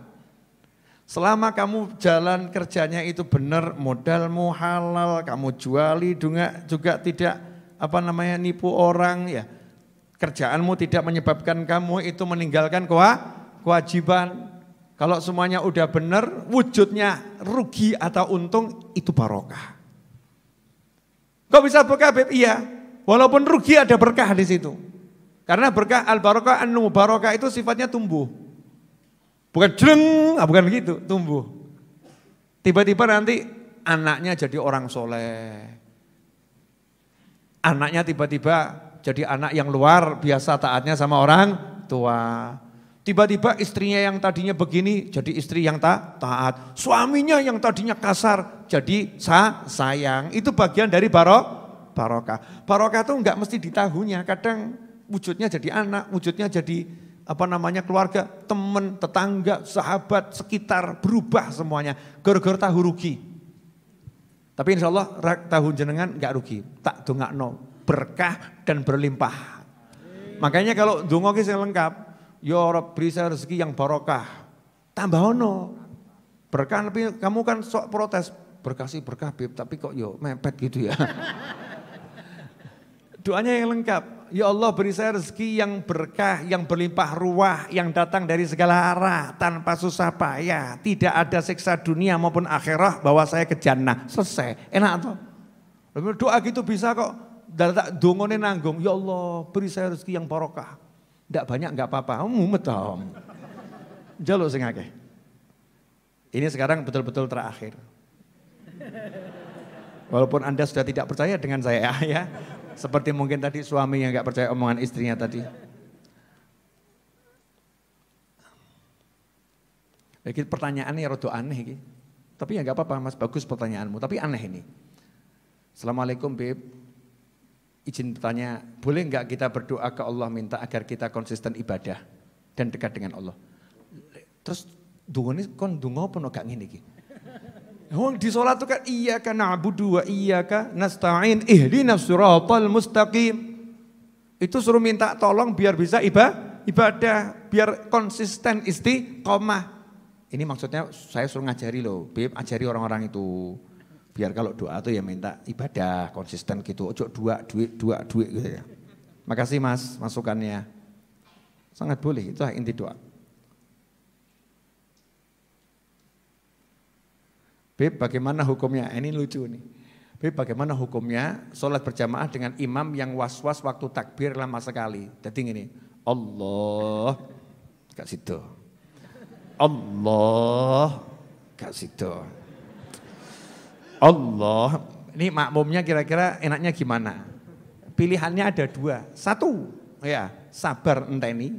Selama kamu jalan kerjanya itu benar, modalmu halal, kamu juali juga, juga tidak apa namanya nipu orang ya. Kerjaanmu tidak menyebabkan kamu itu meninggalkan kewajiban. Kalau semuanya udah benar, wujudnya rugi atau untung itu barokah. Kok bisa berkah, Beb? Iya. Walaupun rugi ada berkah di situ. Karena berkah al-barokah an barokah itu sifatnya tumbuh. Bukan jeng, ah, bukan begitu, tumbuh. Tiba-tiba nanti anaknya jadi orang soleh. Anaknya tiba-tiba jadi anak yang luar biasa taatnya sama orang tua Tiba-tiba istrinya yang tadinya begini jadi istri yang ta taat. Suaminya yang tadinya kasar jadi sa sayang. Itu bagian dari barok barokah. Barokah itu enggak mesti di tahunya. Kadang wujudnya jadi anak, wujudnya jadi apa namanya keluarga, teman, tetangga, sahabat, sekitar berubah semuanya. Gara-gara tahu rugi. Tapi insya Allah tahun jenengan enggak rugi. Tak dongakno Berkah dan berlimpah. Makanya kalau dungo yang lengkap, Ya Rob beri saya rezeki yang barokah. Tambah ono. Berkah tapi kamu kan sok protes. berkasih berkah Bib, tapi kok yo ya mepet gitu ya. Doanya yang lengkap. Ya Allah beri saya rezeki yang berkah, yang berlimpah ruah, yang datang dari segala arah tanpa susah payah. Tidak ada siksa dunia maupun akhirah bahwa saya ke jannah. Selesai. Enak atau? Doa gitu bisa kok. Dongone nanggung. Ya Allah beri saya rezeki yang barokah. Tidak banyak nggak apa-apa, kamu oh, mumet tau. Jaluk sing akeh. Ini sekarang betul-betul terakhir. Walaupun Anda sudah tidak percaya dengan saya ya. Seperti mungkin tadi suami yang nggak percaya omongan istrinya tadi. Lagi pertanyaannya rada aneh Tapi ya nggak apa-apa Mas, bagus pertanyaanmu, tapi aneh ini. Assalamualaikum babe izin bertanya, boleh nggak kita berdoa ke Allah minta agar kita konsisten ibadah dan dekat dengan Allah? Terus ini kon dungo apa gak ngini ki? Wong di sholat tuh kan iya kan na'budu wa iya kan nasta'in ihdinas siratal mustaqim. Itu suruh minta tolong biar bisa iba, ibadah, biar konsisten istiqomah. Ini maksudnya saya suruh ngajari loh, Bib, ajari orang-orang itu biar kalau doa tuh ya minta ibadah konsisten gitu ojo dua duit dua duit gitu ya makasih mas masukannya sangat boleh itu inti doa Beb, bagaimana hukumnya? Ini lucu nih. Beb, bagaimana hukumnya sholat berjamaah dengan imam yang was-was waktu takbir lama sekali? Jadi gini, Allah, gak situ. Allah, gak situ. Allah, ini makmumnya kira-kira enaknya gimana? Pilihannya ada dua. Satu, ya sabar enteni.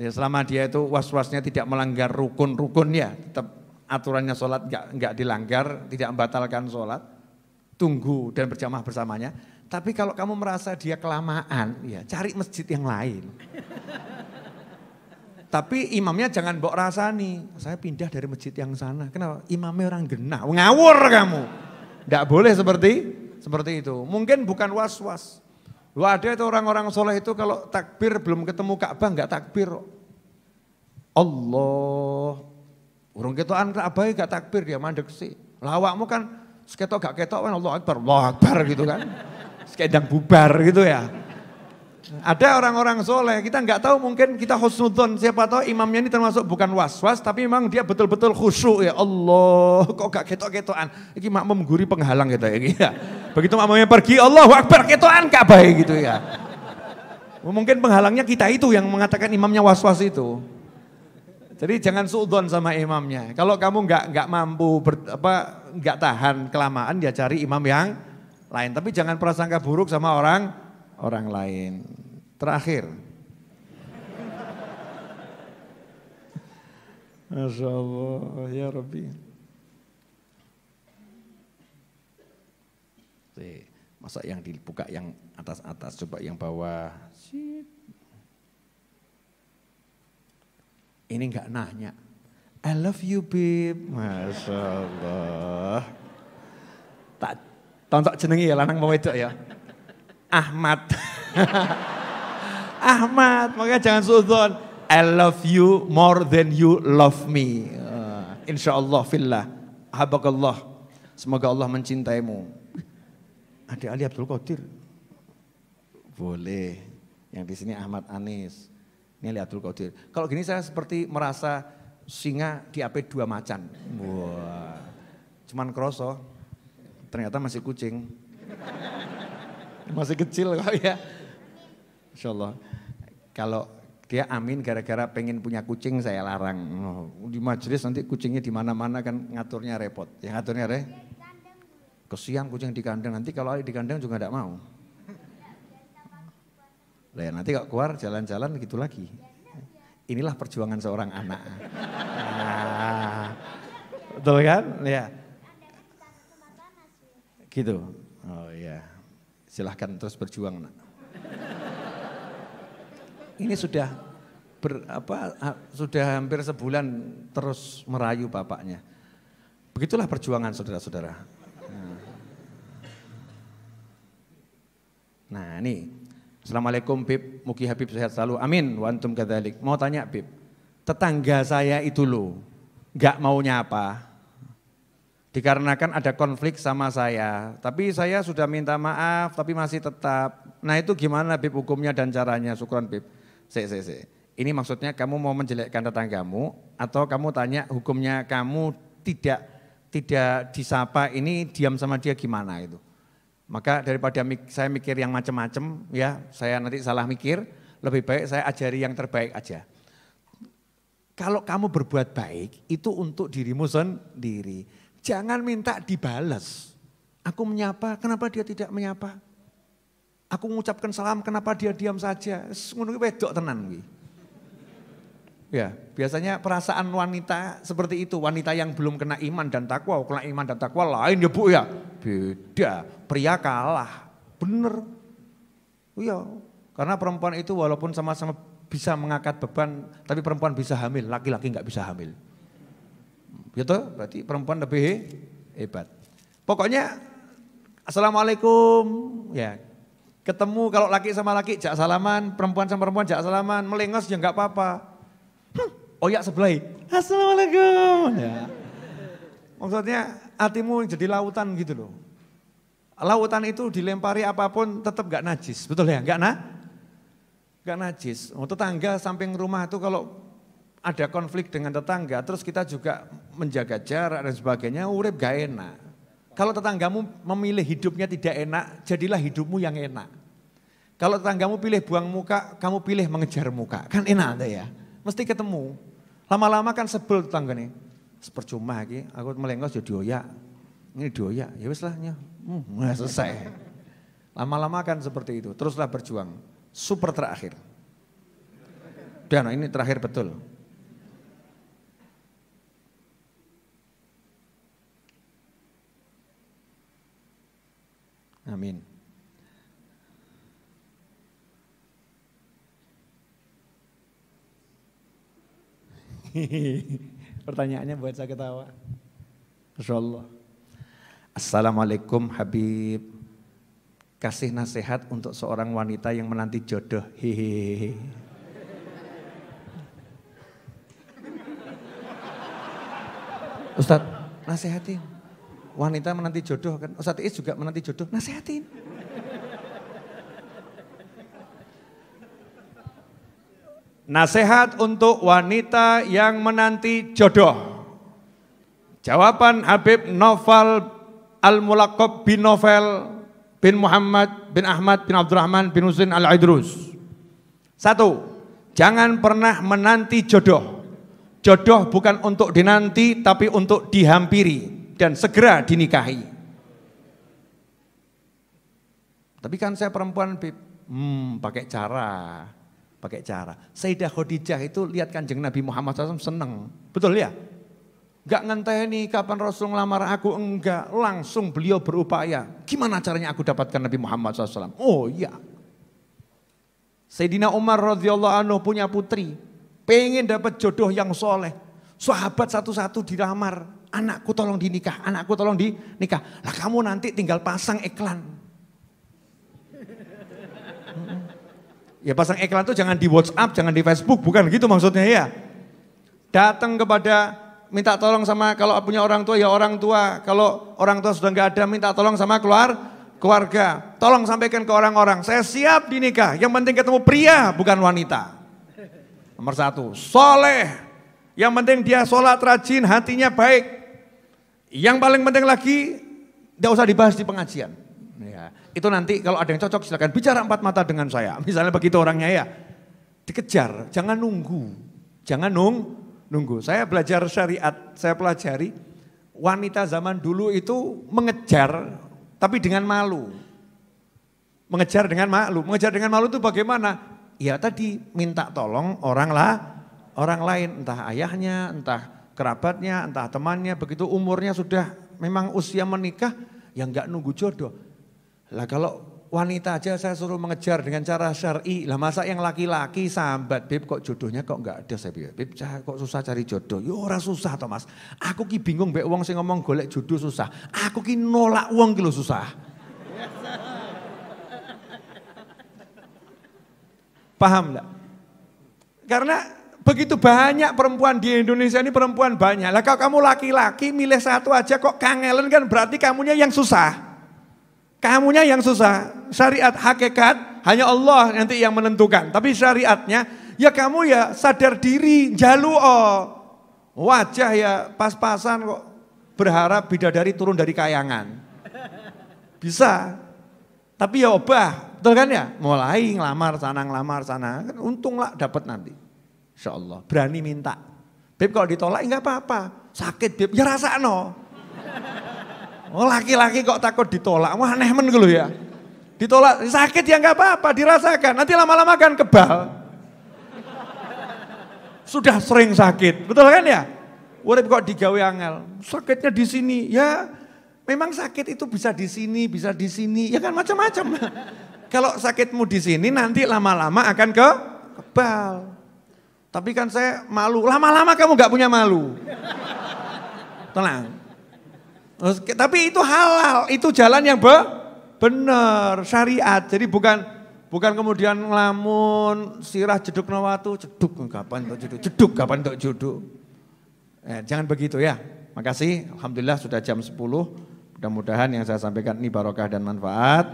Ya selama dia itu was-wasnya tidak melanggar rukun-rukun ya, tetap aturannya sholat nggak nggak dilanggar, tidak membatalkan sholat, tunggu dan berjamaah bersamanya. Tapi kalau kamu merasa dia kelamaan, ya cari masjid yang lain. Tapi imamnya jangan bok rasani. Saya pindah dari masjid yang sana. Kenapa? Imamnya orang genah. Ngawur kamu. Tidak boleh seperti seperti itu. Mungkin bukan was-was. Lu ada itu orang-orang soleh itu kalau takbir belum ketemu Ka'bah nggak takbir. Allah. Urung an Ka'bah ya gak takbir dia mandek sih. Lawakmu kan seketok gak ketok kan Allah Akbar, Allah Akbar gitu kan. Sekedang bubar gitu ya. Ada orang-orang soleh, kita nggak tahu mungkin kita husnudon, siapa tahu imamnya ini termasuk bukan was-was, tapi memang dia betul-betul khusyuk ya Allah, kok gak ketok-ketokan, ini makmum guri penghalang gitu ya. Begitu makmumnya pergi, Allah wakbar ketokan gak baik ya, gitu ya. Mungkin penghalangnya kita itu yang mengatakan imamnya was-was itu. Jadi jangan suudon sama imamnya. Kalau kamu nggak nggak mampu ber, apa nggak tahan kelamaan ya cari imam yang lain. Tapi jangan prasangka buruk sama orang orang lain. Terakhir. Masya Allah, ya Rabbi. Masa yang dibuka yang atas-atas, coba yang bawah. Ini nggak nanya. I love you babe. Masya Allah. Tak tonton jenengi ya lanang mau wedok ya. Ahmad. Ahmad, makanya jangan suzon. I love you more than you love me. Uh, eh, insya Allah, fillah. Habakallah. Semoga Allah mencintaimu. Ada Ali Abdul Qadir. Boleh. Yang di sini Ahmad Anis. Ini Ali Abdul Qadir. Kalau gini saya seperti merasa singa di AP dua macan. Wah. Cuman kroso. Ternyata masih kucing. Masih kecil kok ya. Insya Allah. Kalau dia amin gara-gara pengen punya kucing saya larang. Oh, di majelis nanti kucingnya di mana-mana kan ngaturnya repot. Ya ngaturnya re. Kesian kucing di kandang nanti kalau ada di kandang juga tidak mau. Lah ya, nanti nggak keluar jalan-jalan gitu lagi. Inilah perjuangan seorang anak. Nah, betul kan? Ya. Gitu. Oh ya, Silahkan terus berjuang, Nak ini sudah ber, apa sudah hampir sebulan terus merayu bapaknya. Begitulah perjuangan saudara-saudara. Nah, nah ini. Assalamualaikum Bib, Mugi Habib sehat selalu. Amin. Wantum kadalik, Mau tanya Bib, tetangga saya itu loh, gak maunya apa? Dikarenakan ada konflik sama saya, tapi saya sudah minta maaf, tapi masih tetap. Nah itu gimana Bib hukumnya dan caranya? Syukuran Bib. Si, si, si. Ini maksudnya kamu mau menjelekkan tetanggamu atau kamu tanya hukumnya kamu tidak tidak disapa ini diam sama dia gimana itu. Maka daripada saya mikir yang macam-macam ya, saya nanti salah mikir, lebih baik saya ajari yang terbaik aja. Kalau kamu berbuat baik itu untuk dirimu sendiri. Jangan minta dibalas. Aku menyapa, kenapa dia tidak menyapa? Aku mengucapkan salam, kenapa dia diam saja? Ngono wedok tenan kuwi. Ya, biasanya perasaan wanita seperti itu, wanita yang belum kena iman dan takwa, oh, kena iman dan takwa lain ya Bu ya. Beda, pria kalah. Bener. Iya, karena perempuan itu walaupun sama-sama bisa mengangkat beban, tapi perempuan bisa hamil, laki-laki nggak bisa hamil. Gitu, berarti perempuan lebih hebat. Pokoknya Assalamualaikum, ya Ketemu kalau laki sama laki jak salaman, perempuan sama perempuan jak salaman, melengos ya nggak apa-apa. oh ya sebelah, assalamualaikum. Ya. Maksudnya hatimu jadi lautan gitu loh. Lautan itu dilempari apapun tetap gak najis, betul ya? Gak nah? Gak najis. Oh, tetangga samping rumah itu kalau ada konflik dengan tetangga, terus kita juga menjaga jarak dan sebagainya, urip gak enak. Kalau tetanggamu memilih hidupnya tidak enak, jadilah hidupmu yang enak. Kalau tetanggamu pilih buang muka, kamu pilih mengejar muka. Kan enak ada ya. Mesti ketemu. Lama-lama kan sebel tetangga nih. sepercuma lagi, aku melengos jadi ya doya. Ini doya, ya wis lah. Ya. Hmm, ya selesai. Lama-lama kan seperti itu. Teruslah berjuang. Super terakhir. Dan ini terakhir betul. Amin. Pertanyaannya buat saya ketawa. Masya Allah. Assalamualaikum Habib. Kasih nasihat untuk seorang wanita yang menanti jodoh. Hehehe. Ustadz, nasihatin wanita menanti jodoh kan, Ustadz itu juga menanti jodoh, nasehatin. Nasehat untuk wanita yang menanti jodoh. Jawaban Habib Novel al mulakob bin Novel bin Muhammad bin Ahmad bin Abdurrahman bin Husin Al-Idrus. Satu, jangan pernah menanti jodoh. Jodoh bukan untuk dinanti tapi untuk dihampiri dan segera dinikahi. Tapi kan saya perempuan, Hmm, pakai cara, pakai cara. Sayyidah Khadijah itu lihat kanjeng Nabi Muhammad SAW seneng. Betul ya? Gak ngenteni kapan Rasul ngelamar aku, enggak. Langsung beliau berupaya. Gimana caranya aku dapatkan Nabi Muhammad SAW? Oh iya. Sayyidina Umar radhiyallahu anhu punya putri. Pengen dapat jodoh yang soleh. Sahabat satu-satu dilamar anakku tolong dinikah, anakku tolong dinikah. Lah kamu nanti tinggal pasang iklan. Ya pasang iklan tuh jangan di WhatsApp, jangan di Facebook, bukan gitu maksudnya ya. Datang kepada minta tolong sama kalau punya orang tua ya orang tua, kalau orang tua sudah nggak ada minta tolong sama keluar keluarga. Tolong sampaikan ke orang-orang, saya siap dinikah. Yang penting ketemu pria bukan wanita. Nomor satu, soleh. Yang penting dia sholat rajin, hatinya baik. Yang paling penting lagi, tidak usah dibahas di pengajian. Ya, itu nanti kalau ada yang cocok silahkan bicara empat mata dengan saya. Misalnya begitu orangnya ya. Dikejar, jangan nunggu. Jangan nung, nunggu. Saya belajar syariat, saya pelajari wanita zaman dulu itu mengejar tapi dengan malu. Mengejar dengan malu. Mengejar dengan malu itu bagaimana? Ya tadi minta tolong orang lah, orang lain entah ayahnya, entah kerabatnya, entah temannya, begitu umurnya sudah memang usia menikah, yang nggak nunggu jodoh. Lah kalau wanita aja saya suruh mengejar dengan cara syari, lah masa yang laki-laki sambat, Beb kok jodohnya kok nggak ada, saya bilang, Beb kok susah cari jodoh, yo ya, orang susah Thomas aku ki bingung Beb uang sih ngomong golek jodoh susah, aku ki nolak uang kilo susah. Paham enggak? Karena Begitu banyak perempuan di Indonesia ini perempuan banyak. Lah kalau kamu laki-laki milih satu aja kok kangelen kan berarti kamunya yang susah. Kamunya yang susah. Syariat hakikat hanya Allah nanti yang menentukan. Tapi syariatnya ya kamu ya sadar diri, jalu oh. Wajah ya pas-pasan kok berharap bidadari turun dari kayangan. Bisa. Tapi ya obah, betul kan ya? Mulai ngelamar sana, ngelamar sana. Kan untunglah dapat nanti. Insya Allah. Berani minta. Beb kalau ditolak nggak apa-apa. Sakit Beb, ya rasa no. Oh laki-laki kok takut ditolak, wah aneh men gitu ya. Ditolak, sakit ya nggak apa-apa, dirasakan. Nanti lama-lama akan kebal. Sudah sering sakit, betul kan ya? Urip kok digawe angel, sakitnya di sini. Ya memang sakit itu bisa di sini, bisa di sini, ya kan macam-macam. Kalau sakitmu di sini nanti lama-lama akan ke kebal. Tapi kan saya malu. Lama-lama kamu gak punya malu. Tenang. Tapi itu halal, itu jalan yang be benar syariat. Jadi bukan bukan kemudian ngelamun sirah jeduk nawatu, jeduk kapan untuk jeduk, jeduk kapan untuk jeduk. Eh, jangan begitu ya. Makasih, alhamdulillah sudah jam 10. Mudah-mudahan yang saya sampaikan ini barokah dan manfaat.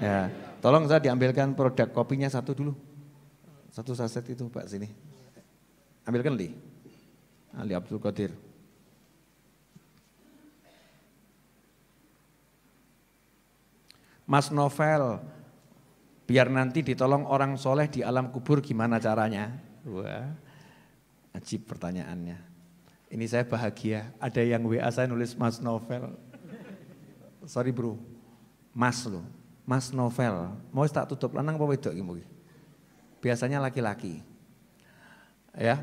Ya. Tolong saya diambilkan produk kopinya satu dulu. Satu saset itu Pak sini. Ambilkan li. Ali Abdul Qadir. Mas Novel, biar nanti ditolong orang soleh di alam kubur gimana caranya? Wah, ajib pertanyaannya. Ini saya bahagia, ada yang WA saya nulis Mas Novel. Sorry bro, Mas lo, Mas Novel. Mau tak tutup lanang apa wedok Biasanya laki-laki. Ya,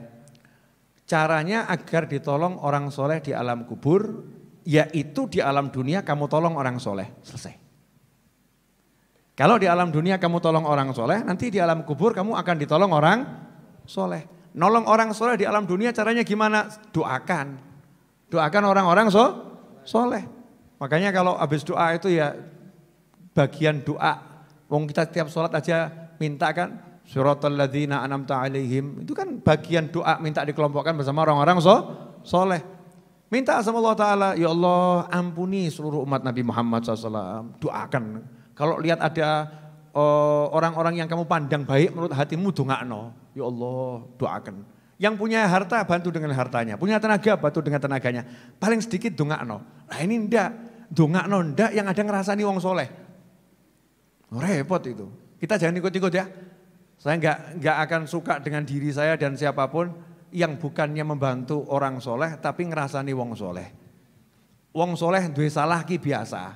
Caranya agar ditolong orang soleh di alam kubur, yaitu di alam dunia kamu tolong orang soleh. Selesai. Kalau di alam dunia kamu tolong orang soleh, nanti di alam kubur kamu akan ditolong orang soleh. Nolong orang soleh di alam dunia caranya gimana? Doakan. Doakan orang-orang so soleh. Makanya kalau habis doa itu ya bagian doa. Wong kita tiap sholat aja minta kan, Suratul ladzina an'amta alaihim. Itu kan bagian doa minta dikelompokkan bersama orang-orang so, soleh. Minta sama Allah Ta'ala, ya Allah ampuni seluruh umat Nabi Muhammad SAW. Doakan. Kalau lihat ada eh, orang-orang uh, yang kamu pandang baik menurut hatimu dongakno. Ya Allah doakan. Yang punya harta bantu dengan hartanya. Punya tenaga bantu dengan tenaganya. Paling sedikit dongakno. Nah ini ndak. Dongakno ndak yang ada ngerasani wong soleh. Repot itu. Kita jangan ikut-ikut ya. Saya nggak nggak akan suka dengan diri saya dan siapapun yang bukannya membantu orang soleh tapi ngerasani wong soleh. Wong soleh dua salah ki biasa.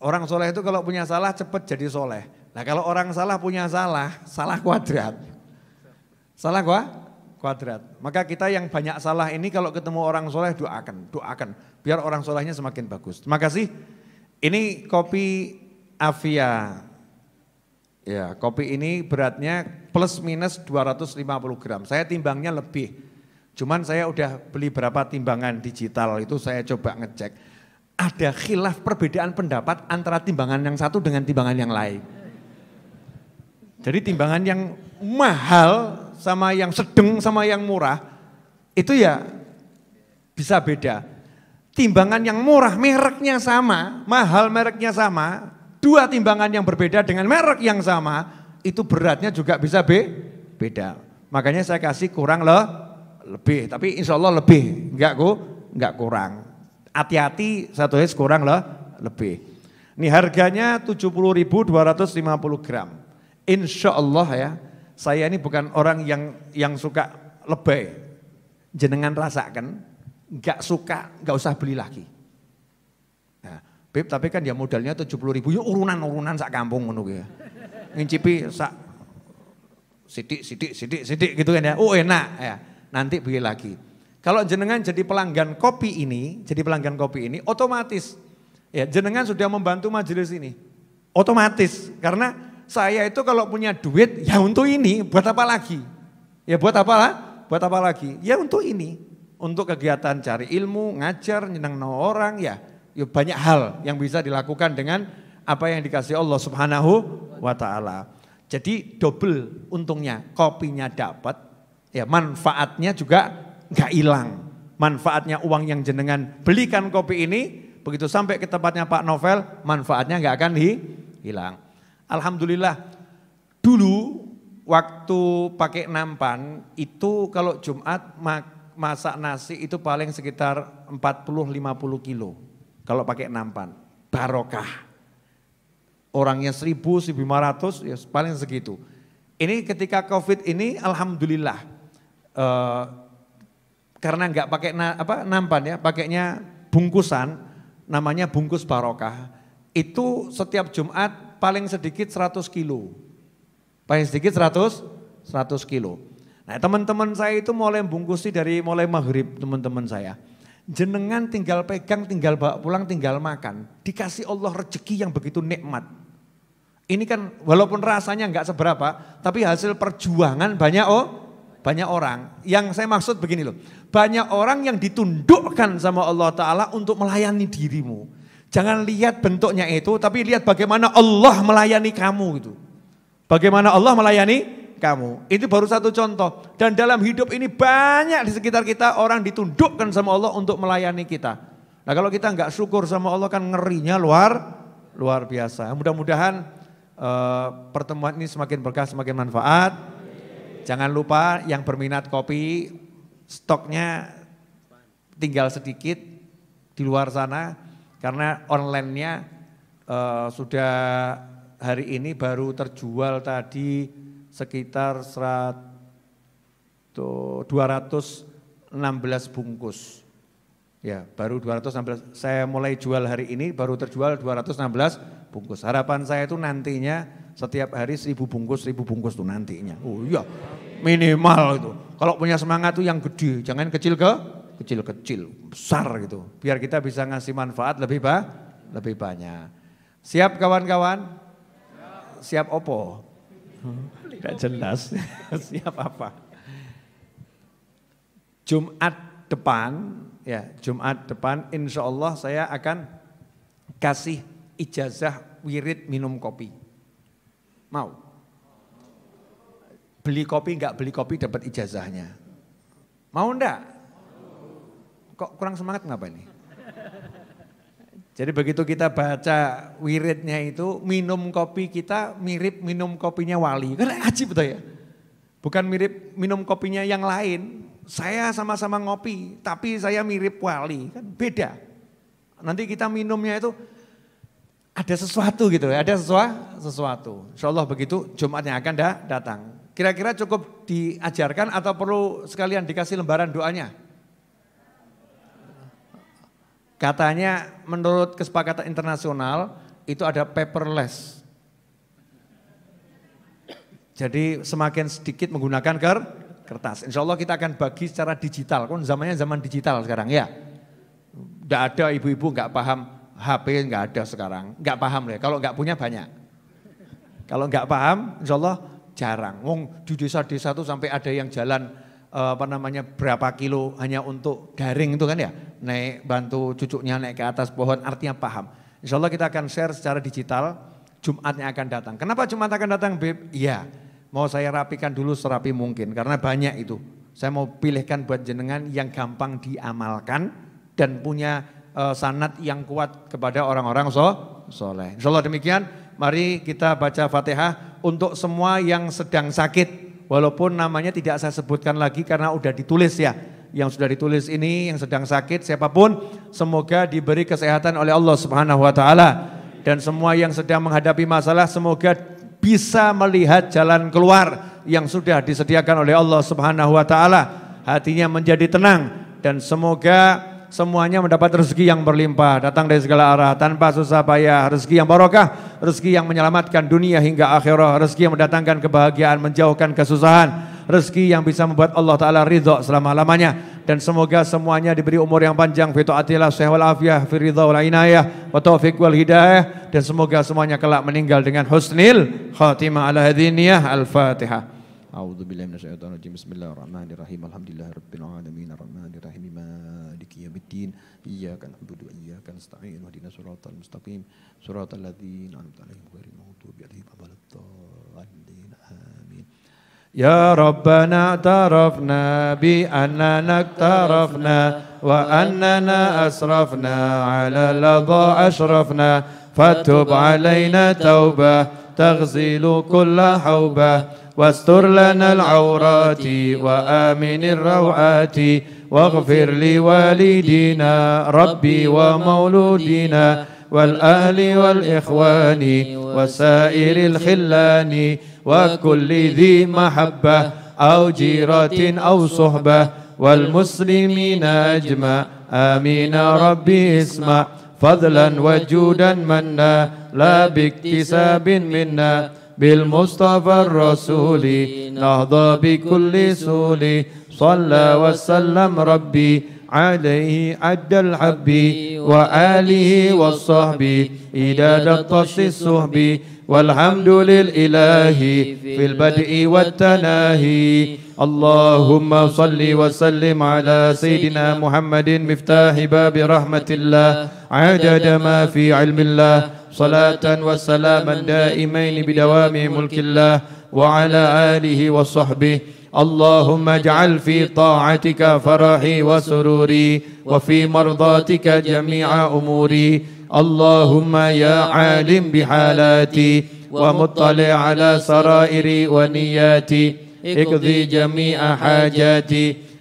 Orang soleh itu kalau punya salah cepet jadi soleh. Nah kalau orang salah punya salah, salah kuadrat. Salah gua? Kuadrat. Maka kita yang banyak salah ini kalau ketemu orang soleh doakan, doakan. Biar orang solehnya semakin bagus. Terima kasih. Ini kopi Avia Ya, kopi ini beratnya plus minus 250 gram. Saya timbangnya lebih. Cuman saya udah beli berapa timbangan digital itu saya coba ngecek. Ada khilaf perbedaan pendapat antara timbangan yang satu dengan timbangan yang lain. Jadi timbangan yang mahal sama yang sedeng sama yang murah itu ya bisa beda. Timbangan yang murah mereknya sama, mahal mereknya sama, dua timbangan yang berbeda dengan merek yang sama, itu beratnya juga bisa be beda. Makanya saya kasih kurang le lebih, tapi insya Allah lebih, enggak ku, enggak kurang. Hati-hati satu es kurang le lebih. Ini harganya 70.250 gram. Insya Allah ya, saya ini bukan orang yang yang suka lebay. Jenengan rasakan, enggak suka, enggak usah beli lagi. Beb, tapi kan dia modalnya 70 ribu, ya urunan-urunan sak kampung ngono ya. Ngicipi sak sidik, sidik, sidik, sidik gitu kan ya. Oh enak ya, nanti beli lagi. Kalau jenengan jadi pelanggan kopi ini, jadi pelanggan kopi ini otomatis ya jenengan sudah membantu majelis ini. Otomatis karena saya itu kalau punya duit ya untuk ini, buat apa lagi? Ya buat apa lah? Buat apa lagi? Ya untuk ini, untuk kegiatan cari ilmu, ngajar, nyenang orang ya ya banyak hal yang bisa dilakukan dengan apa yang dikasih Allah Subhanahu wa taala. Jadi double untungnya, kopinya dapat, ya manfaatnya juga nggak hilang. Manfaatnya uang yang jenengan belikan kopi ini, begitu sampai ke tempatnya Pak Novel, manfaatnya nggak akan hi, hilang. Alhamdulillah, dulu waktu pakai nampan itu kalau Jumat masak nasi itu paling sekitar 40-50 kilo kalau pakai nampan, barokah. Orangnya 1000, ratus ya paling segitu. Ini ketika COVID ini alhamdulillah. Uh, karena nggak pakai na, apa nampan ya, pakainya bungkusan, namanya bungkus barokah. Itu setiap Jumat paling sedikit 100 kilo. Paling sedikit 100 100 kilo. Nah teman-teman saya itu mulai bungkusi dari mulai maghrib teman-teman saya. Jenengan tinggal pegang, tinggal bawa pulang, tinggal makan. Dikasih Allah rezeki yang begitu nikmat. Ini kan walaupun rasanya nggak seberapa, tapi hasil perjuangan banyak oh, banyak orang. Yang saya maksud begini loh, banyak orang yang ditundukkan sama Allah Ta'ala untuk melayani dirimu. Jangan lihat bentuknya itu, tapi lihat bagaimana Allah melayani kamu gitu. Bagaimana Allah melayani kamu. Itu baru satu contoh. Dan dalam hidup ini banyak di sekitar kita orang ditundukkan sama Allah untuk melayani kita. Nah kalau kita nggak syukur sama Allah kan ngerinya luar luar biasa. Mudah-mudahan uh, pertemuan ini semakin berkah, semakin manfaat. Jangan lupa yang berminat kopi stoknya tinggal sedikit di luar sana karena onlinenya uh, sudah hari ini baru terjual tadi sekitar 100, 216 bungkus. Ya, baru 216. Saya mulai jual hari ini baru terjual 216 bungkus. Harapan saya itu nantinya setiap hari 1000 bungkus, 1000 bungkus tuh nantinya. Oh iya, minimal itu. Kalau punya semangat tuh yang gede, jangan kecil ke kecil-kecil, besar gitu. Biar kita bisa ngasih manfaat lebih ba lebih banyak. Siap kawan-kawan? Siap opo? Tidak jelas siap apa. Jumat depan, ya Jumat depan insya Allah saya akan kasih ijazah wirid minum kopi. Mau? Beli kopi nggak beli kopi dapat ijazahnya. Mau ndak? Kok kurang semangat ngapa ini? Jadi begitu kita baca wiridnya itu minum kopi kita mirip minum kopinya wali. Kan ajib betul ya. Bukan mirip minum kopinya yang lain. Saya sama-sama ngopi tapi saya mirip wali. Kan beda. Nanti kita minumnya itu ada sesuatu gitu ya. Ada sesuatu. sesuatu. Insya Allah begitu Jumatnya akan datang. Kira-kira cukup diajarkan atau perlu sekalian dikasih lembaran doanya? Katanya menurut kesepakatan internasional itu ada paperless. Jadi semakin sedikit menggunakan ker kertas. Insya Allah kita akan bagi secara digital. Kan zamannya zaman digital sekarang ya. Tidak ada ibu-ibu nggak paham HP nggak ada sekarang. Nggak paham ya. Kalau nggak punya banyak. Kalau nggak paham, insya Allah jarang. Wong di desa-desa tuh sampai ada yang jalan Eh, apa namanya berapa kilo hanya untuk garing itu kan ya naik bantu cucuknya naik ke atas pohon artinya paham Insya Allah kita akan share secara digital Jumatnya akan datang kenapa Jumat akan datang Beb? Iya mau saya rapikan dulu serapi mungkin karena banyak itu saya mau pilihkan buat jenengan yang gampang diamalkan dan punya uh, sanat yang kuat kepada orang-orang so soleh Insya Allah demikian mari kita baca fatihah untuk semua yang sedang sakit Walaupun namanya tidak saya sebutkan lagi karena sudah ditulis ya. Yang sudah ditulis ini, yang sedang sakit, siapapun semoga diberi kesehatan oleh Allah Subhanahu wa taala. Dan semua yang sedang menghadapi masalah semoga bisa melihat jalan keluar yang sudah disediakan oleh Allah Subhanahu wa taala. Hatinya menjadi tenang dan semoga semuanya mendapat rezeki yang berlimpah, datang dari segala arah tanpa susah payah, rezeki yang barokah, rezeki yang menyelamatkan dunia hingga akhirah, rezeki yang mendatangkan kebahagiaan, menjauhkan kesusahan, rezeki yang bisa membuat Allah taala ridha selama-lamanya dan semoga semuanya diberi umur yang panjang fi taatillah sehat afiyah fi ridha wal inayah wa taufiq wal hidayah dan semoga semuanya kelak meninggal dengan husnil khatimah ala hadiniyah al-fatihah أعوذ بالله من الشيطان الرجيم بسم الله الرحمن الرحيم الحمد لله رب العالمين الرحمن الرحيم مالك يوم الدين إياك نعبد وإياك نستعين واهدنا صراط المستقيم صراط الذين أنعمت عليهم غير المغضوب عليهم ولا الضالين آمين يا ربنا اعترفنا بأننا اقترفنا وأننا أسرفنا على لظى أشرفنا فتب علينا توبة تغزل كل حوبة واستر لنا العورات وآمن الروعات واغفر لوالدينا ربي ومولودنا والأهل والإخوان وسائر الخلان وكل ذي محبة أو جيرة أو صحبة والمسلمين أجمع آمين ربي اسمع فضلا وجودا منا لا باكتساب منا بالمصطفى الرسول نهضى بكل سول صلى وسلم ربي عليه عد الحب وآله والصحب إداد الطش الصحب والحمد للإله في البدء والتناهي اللهم صل وسلم على سيدنا محمد مفتاح باب رحمة الله عدد ما في علم الله صلاة وسلاما دائمين بدوام ملك الله وعلى آله وصحبه اللهم اجعل في طاعتك فرحي وسروري وفي مرضاتك جميع أموري اللهم يا عالم بحالاتي ومطلع على سرائري ونياتي اقضي جميع حاجاتي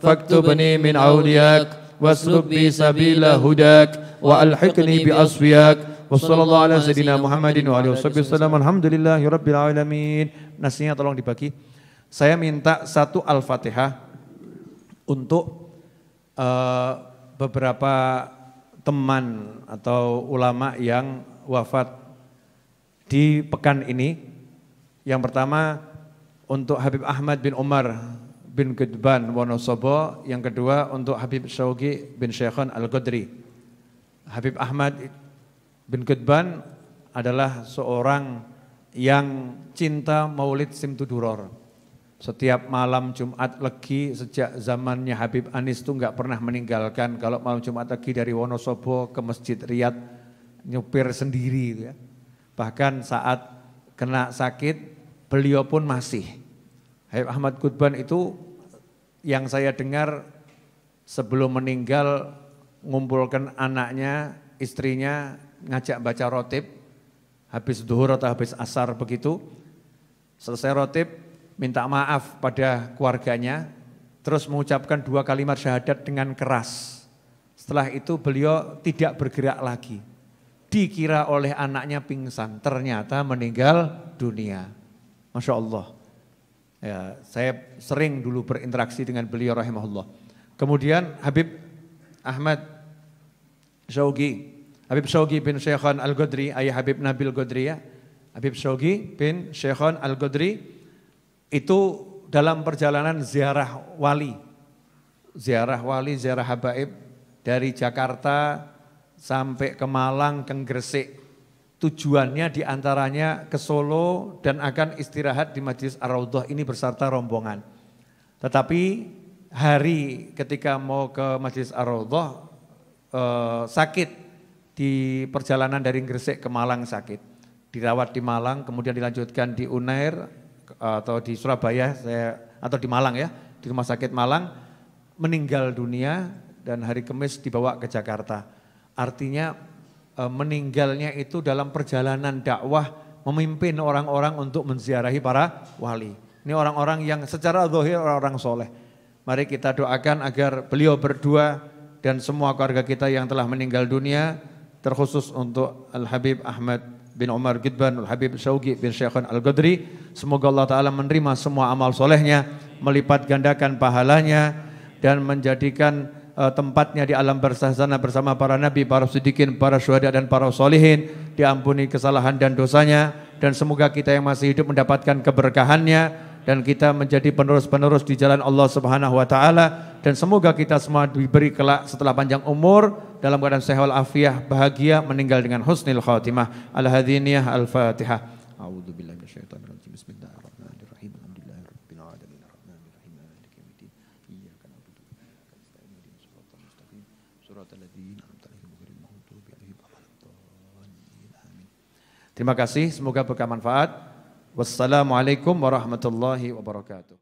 فاكتبني من عولياك واسلك بي سبيل هداك وألحقني بأصفياك وصلى الله على سيدنا محمد وعلى وصحبه وسلم الحمد لله رب العالمين nasinya tolong dibagi saya minta satu al-fatihah untuk uh, beberapa teman atau ulama yang wafat di pekan ini yang pertama untuk Habib Ahmad bin Umar bin Gudban Wonosobo, yang kedua untuk Habib Syauki bin Syekhon Al-Qadri. Habib Ahmad bin Gudban adalah seorang yang cinta maulid Simtuduror. Setiap malam Jumat Legi sejak zamannya Habib Anis itu nggak pernah meninggalkan. Kalau malam Jumat Legi dari Wonosobo ke Masjid Riyad nyupir sendiri. Gitu ya. Bahkan saat kena sakit beliau pun masih Ahmad Kutban itu yang saya dengar sebelum meninggal ngumpulkan anaknya, istrinya, ngajak baca rotib, habis duhur atau habis asar begitu. Selesai rotib, minta maaf pada keluarganya, terus mengucapkan dua kalimat syahadat dengan keras. Setelah itu beliau tidak bergerak lagi. Dikira oleh anaknya pingsan, ternyata meninggal dunia. Masya Allah. Ya, saya sering dulu berinteraksi dengan beliau rahimahullah. Kemudian Habib Ahmad Syaugi, Habib Syaugi bin Syekhon Al-Godri, ayah Habib Nabil Godri ya. Habib Syaugi bin Syekhon Al-Godri itu dalam perjalanan ziarah wali. Ziarah wali, ziarah habaib dari Jakarta sampai ke Malang, ke Gresik tujuannya diantaranya ke Solo dan akan istirahat di Majlis Ar-Raudhah ini berserta rombongan. Tetapi hari ketika mau ke Majlis Ar-Raudhah eh, sakit di perjalanan dari Gresik ke Malang sakit. Dirawat di Malang kemudian dilanjutkan di Unair atau di Surabaya saya atau di Malang ya, di rumah sakit Malang meninggal dunia dan hari Kamis dibawa ke Jakarta. Artinya Eh, meninggalnya itu dalam perjalanan dakwah memimpin orang-orang untuk menziarahi para wali. Ini orang-orang yang secara zahir orang-orang soleh. Mari kita doakan agar beliau berdua dan semua keluarga kita yang telah meninggal dunia terkhusus untuk Al-Habib Ahmad bin Umar Gidban, Al-Habib Syaugi bin Syekh al ghadri Semoga Allah Ta'ala menerima semua amal solehnya, melipat gandakan pahalanya dan menjadikan uh, tempatnya di alam bersahsana bersama para nabi, para sidikin, para syuhada dan para solihin. Diampuni kesalahan dan dosanya dan semoga kita yang masih hidup mendapatkan keberkahannya dan kita menjadi penerus-penerus di jalan Allah Subhanahu wa taala dan semoga kita semua diberi kelak setelah panjang umur dalam keadaan sehat wal walafiah bahagia meninggal dengan husnul khatimah al hadiniyah al fatihah Terima kasih, semoga berkah manfaat. Wassalamualaikum warahmatullahi wabarakatuh.